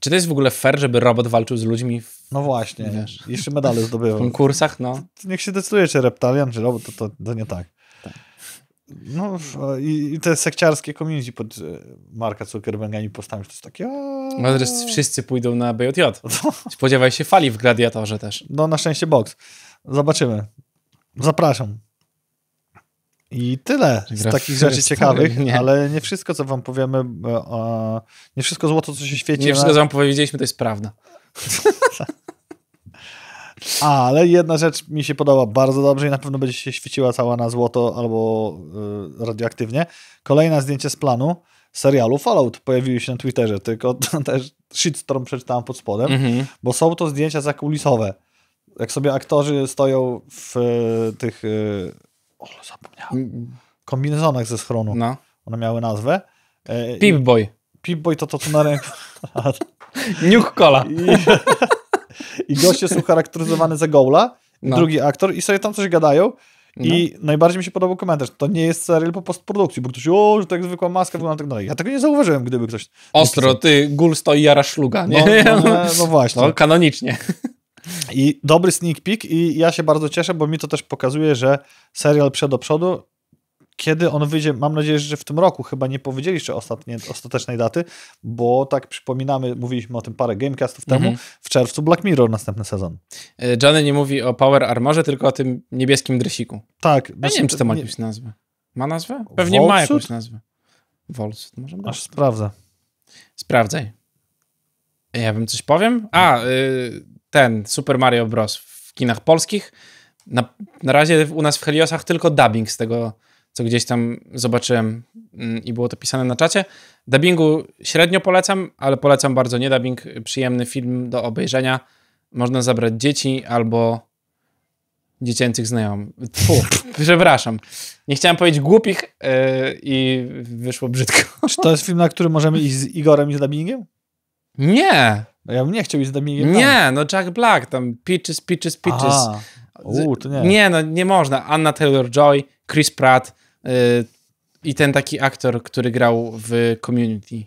Czy to jest w ogóle fair, żeby robot walczył z ludźmi? W... No właśnie, wiesz. jeszcze medale zdobywał. W konkursach, no. Niech się decyduje, czy reptalian, czy robot, to, to, to nie tak. No i, i te sekciarskie community pod e, Marka Zuckerberga i postami, to jest takie... No teraz wszyscy pójdą na BJJ. Spodziewaj się fali w Gladiatorze też. No na szczęście boks. Zobaczymy. Zapraszam. I tyle z Graf takich rzeczy ciekawych, nie. ale nie wszystko, co wam powiemy, e, nie wszystko złoto, co się świeci. Nie wszystko, co wam powiedzieliśmy, to jest prawda. ale jedna rzecz mi się podoba bardzo dobrze i na pewno będzie się świeciła cała na złoto albo y, radioaktywnie. Kolejne zdjęcie z planu serialu Fallout pojawiły się na Twitterze, tylko też shitstorm przeczytałem pod spodem, mhm. bo są to zdjęcia zakulisowe. Jak sobie aktorzy stoją w y, tych... Y, o, zapomniałem. Mm. Kombinezonach ze schronu. No. One miały nazwę. Y, e, Pip-Boy. Pip-Boy to to, co na rękę. Nuke Cola. I... I goście są charakteryzowane za gołla, no. drugi aktor, i sobie tam coś gadają. No. I najbardziej mi się podobał komentarz. To nie jest serial po postprodukcji, bo ktoś, o, że jak zwykła maska wygląda tak dalej. Ja tego nie zauważyłem, gdyby ktoś. Ostro, ty gul stoi jara szluga, no, nie? No, no, no, no właśnie. No, kanonicznie. I dobry sneak peek, i ja się bardzo cieszę, bo mi to też pokazuje, że serial przed do przodu kiedy on wyjdzie, mam nadzieję, że w tym roku chyba nie powiedzieli jeszcze ostatnie, ostatecznej daty, bo tak przypominamy, mówiliśmy o tym parę gamecastów temu, mm -hmm. w czerwcu Black Mirror następny sezon. E, Johnny nie mówi o Power Armorze, tylko o tym niebieskim dresiku. Tak. Ja znaczy, nie wiem, czy to ma nie... nazwę. Ma nazwę? Pewnie Volsuit? ma jakąś nazwę. Volsuit może być. Aż sprawdzę. Sprawdzaj. Ja bym coś powiem? A, y, ten, Super Mario Bros. w kinach polskich. Na, na razie u nas w Heliosach tylko dubbing z tego co gdzieś tam zobaczyłem mm, i było to pisane na czacie. Dubbingu średnio polecam, ale polecam bardzo nie dubbing. Przyjemny film do obejrzenia. Można zabrać dzieci albo dziecięcych znajomych. Tfu, przepraszam. Nie chciałem powiedzieć głupich yy, i wyszło brzydko. Czy to jest film, na który możemy iść z Igorem i z dubbingiem? Nie. No ja bym nie chciał iść z dubbingiem. Nie, tam. no Jack Black, tam Peaches, Peaches, Peaches. Aha. U, to nie. nie, no nie można. Anna Taylor-Joy, Chris Pratt yy, i ten taki aktor, który grał w Community.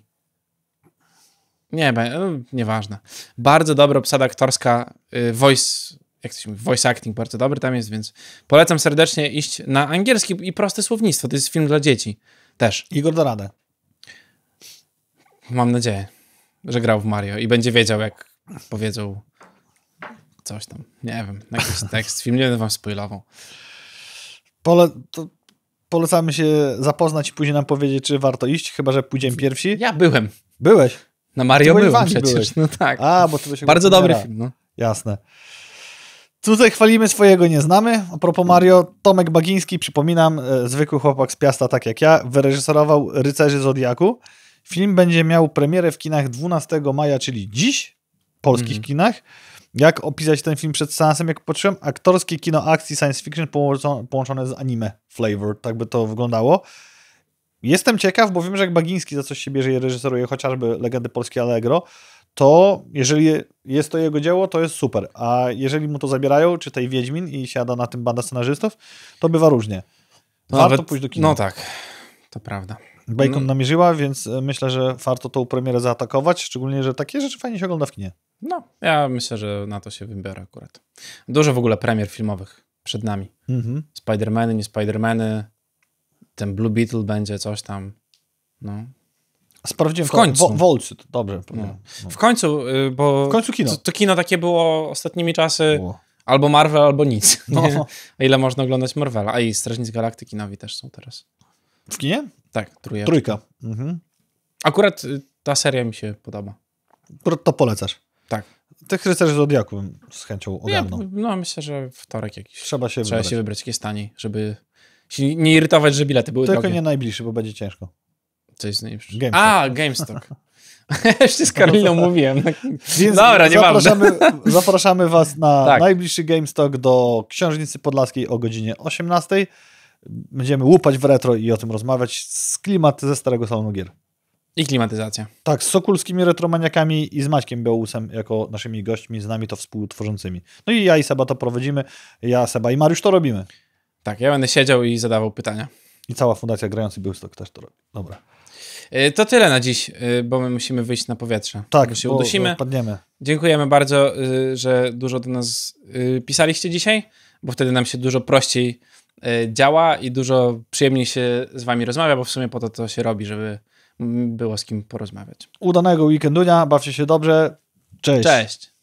Nie, no, nieważne. Bardzo dobra obsada aktorska, yy, voice, jak to się mówi, voice acting bardzo dobry tam jest, więc polecam serdecznie iść na angielski i proste słownictwo. To jest film dla dzieci też. Igor Doradę. Mam nadzieję, że grał w Mario i będzie wiedział, jak powiedzą coś tam. Nie wiem, jakiś tekst, film, nie będę no wam spoilował. Pole, polecamy się zapoznać i później nam powiedzieć, czy warto iść, chyba że pójdziemy pierwsi. Ja byłem. Byłeś. Na Mario byłem Wami przecież. Byłeś. No tak. A, bo ty się. Bardzo dobry film, no. Jasne. Tutaj chwalimy swojego nie znamy. A propos Mario, Tomek Bagiński, przypominam, e, zwykły chłopak z Piasta, tak jak ja, wyreżyserował Rycerzy Zodiaku. Film będzie miał premierę w kinach 12 maja, czyli dziś, w polskich mm. kinach. Jak opisać ten film przed seansem, jak poczułem? Aktorskie kino akcji science fiction połączone z anime flavor, tak by to wyglądało. Jestem ciekaw, bo wiem, że jak Bagiński za coś się bierze i reżyseruje chociażby Legendy Polskie Allegro, to jeżeli jest to jego dzieło, to jest super. A jeżeli mu to zabierają, czy tej Wiedźmin i siada na tym banda scenarzystów, to bywa różnie. Warto Nawet, pójść do kina. No tak, to prawda. Bacon no. namierzyła, więc e, myślę, że warto tą premierę zaatakować, szczególnie, że takie rzeczy fajnie się ogląda w kinie. No, ja myślę, że na to się wybiorę akurat. Dużo w ogóle premier filmowych przed nami. Mhm. Spidermany, nie Spidermany, ten Blue Beetle będzie, coś tam. No, Sprawdziłem w końcu. W, to dobrze. No. No. W końcu, y, bo. W końcu kino. To, to kino takie było ostatnimi czasy. Było. Albo Marvel, albo nic. No. Ile można oglądać Marvela. A i Strażnic Galaktyki nowi też są teraz. W kinie? Tak, trójeczka. trójka. Mhm. Akurat y, ta seria mi się podoba. To polecasz? Tak. Tych rycerzy Zodiaku z chęcią ogarną. Nie, no myślę, że wtorek jakiś. Trzeba się Trzeba wybrać. się wybrać jakieś taniej, żeby się nie irytować, że bilety były Tylko drogie. nie najbliższy, bo będzie ciężko. Coś jest najbliższych. GameStop. A, GameStop. Jeszcze z Karoliną mówiłem. Więc Dobra, nie zapraszamy, zapraszamy was na tak. najbliższy GameStop do Księżnicy Podlaskiej o godzinie 18. Będziemy łupać w retro i o tym rozmawiać z klimat ze starego salonu gier. I klimatyzacja. Tak, z Sokulskimi retromaniakami i z Maćkiem Białusem jako naszymi gośćmi, z nami to współtworzącymi. No i ja i Seba to prowadzimy, ja, Seba i Mariusz to robimy. Tak, ja będę siedział i zadawał pytania. I cała Fundacja Grający Białystok też to robi. Dobra. E, to tyle na dziś, e, bo my musimy wyjść na powietrze. Tak, bo się udusimy. Bo padniemy. Dziękujemy bardzo, e, że dużo do nas pisaliście dzisiaj, bo wtedy nam się dużo prościej E, działa i dużo przyjemniej się z wami rozmawia, bo w sumie po to to się robi, żeby było z kim porozmawiać. Udanego weekendu, bawcie się dobrze. Cześć. Cześć.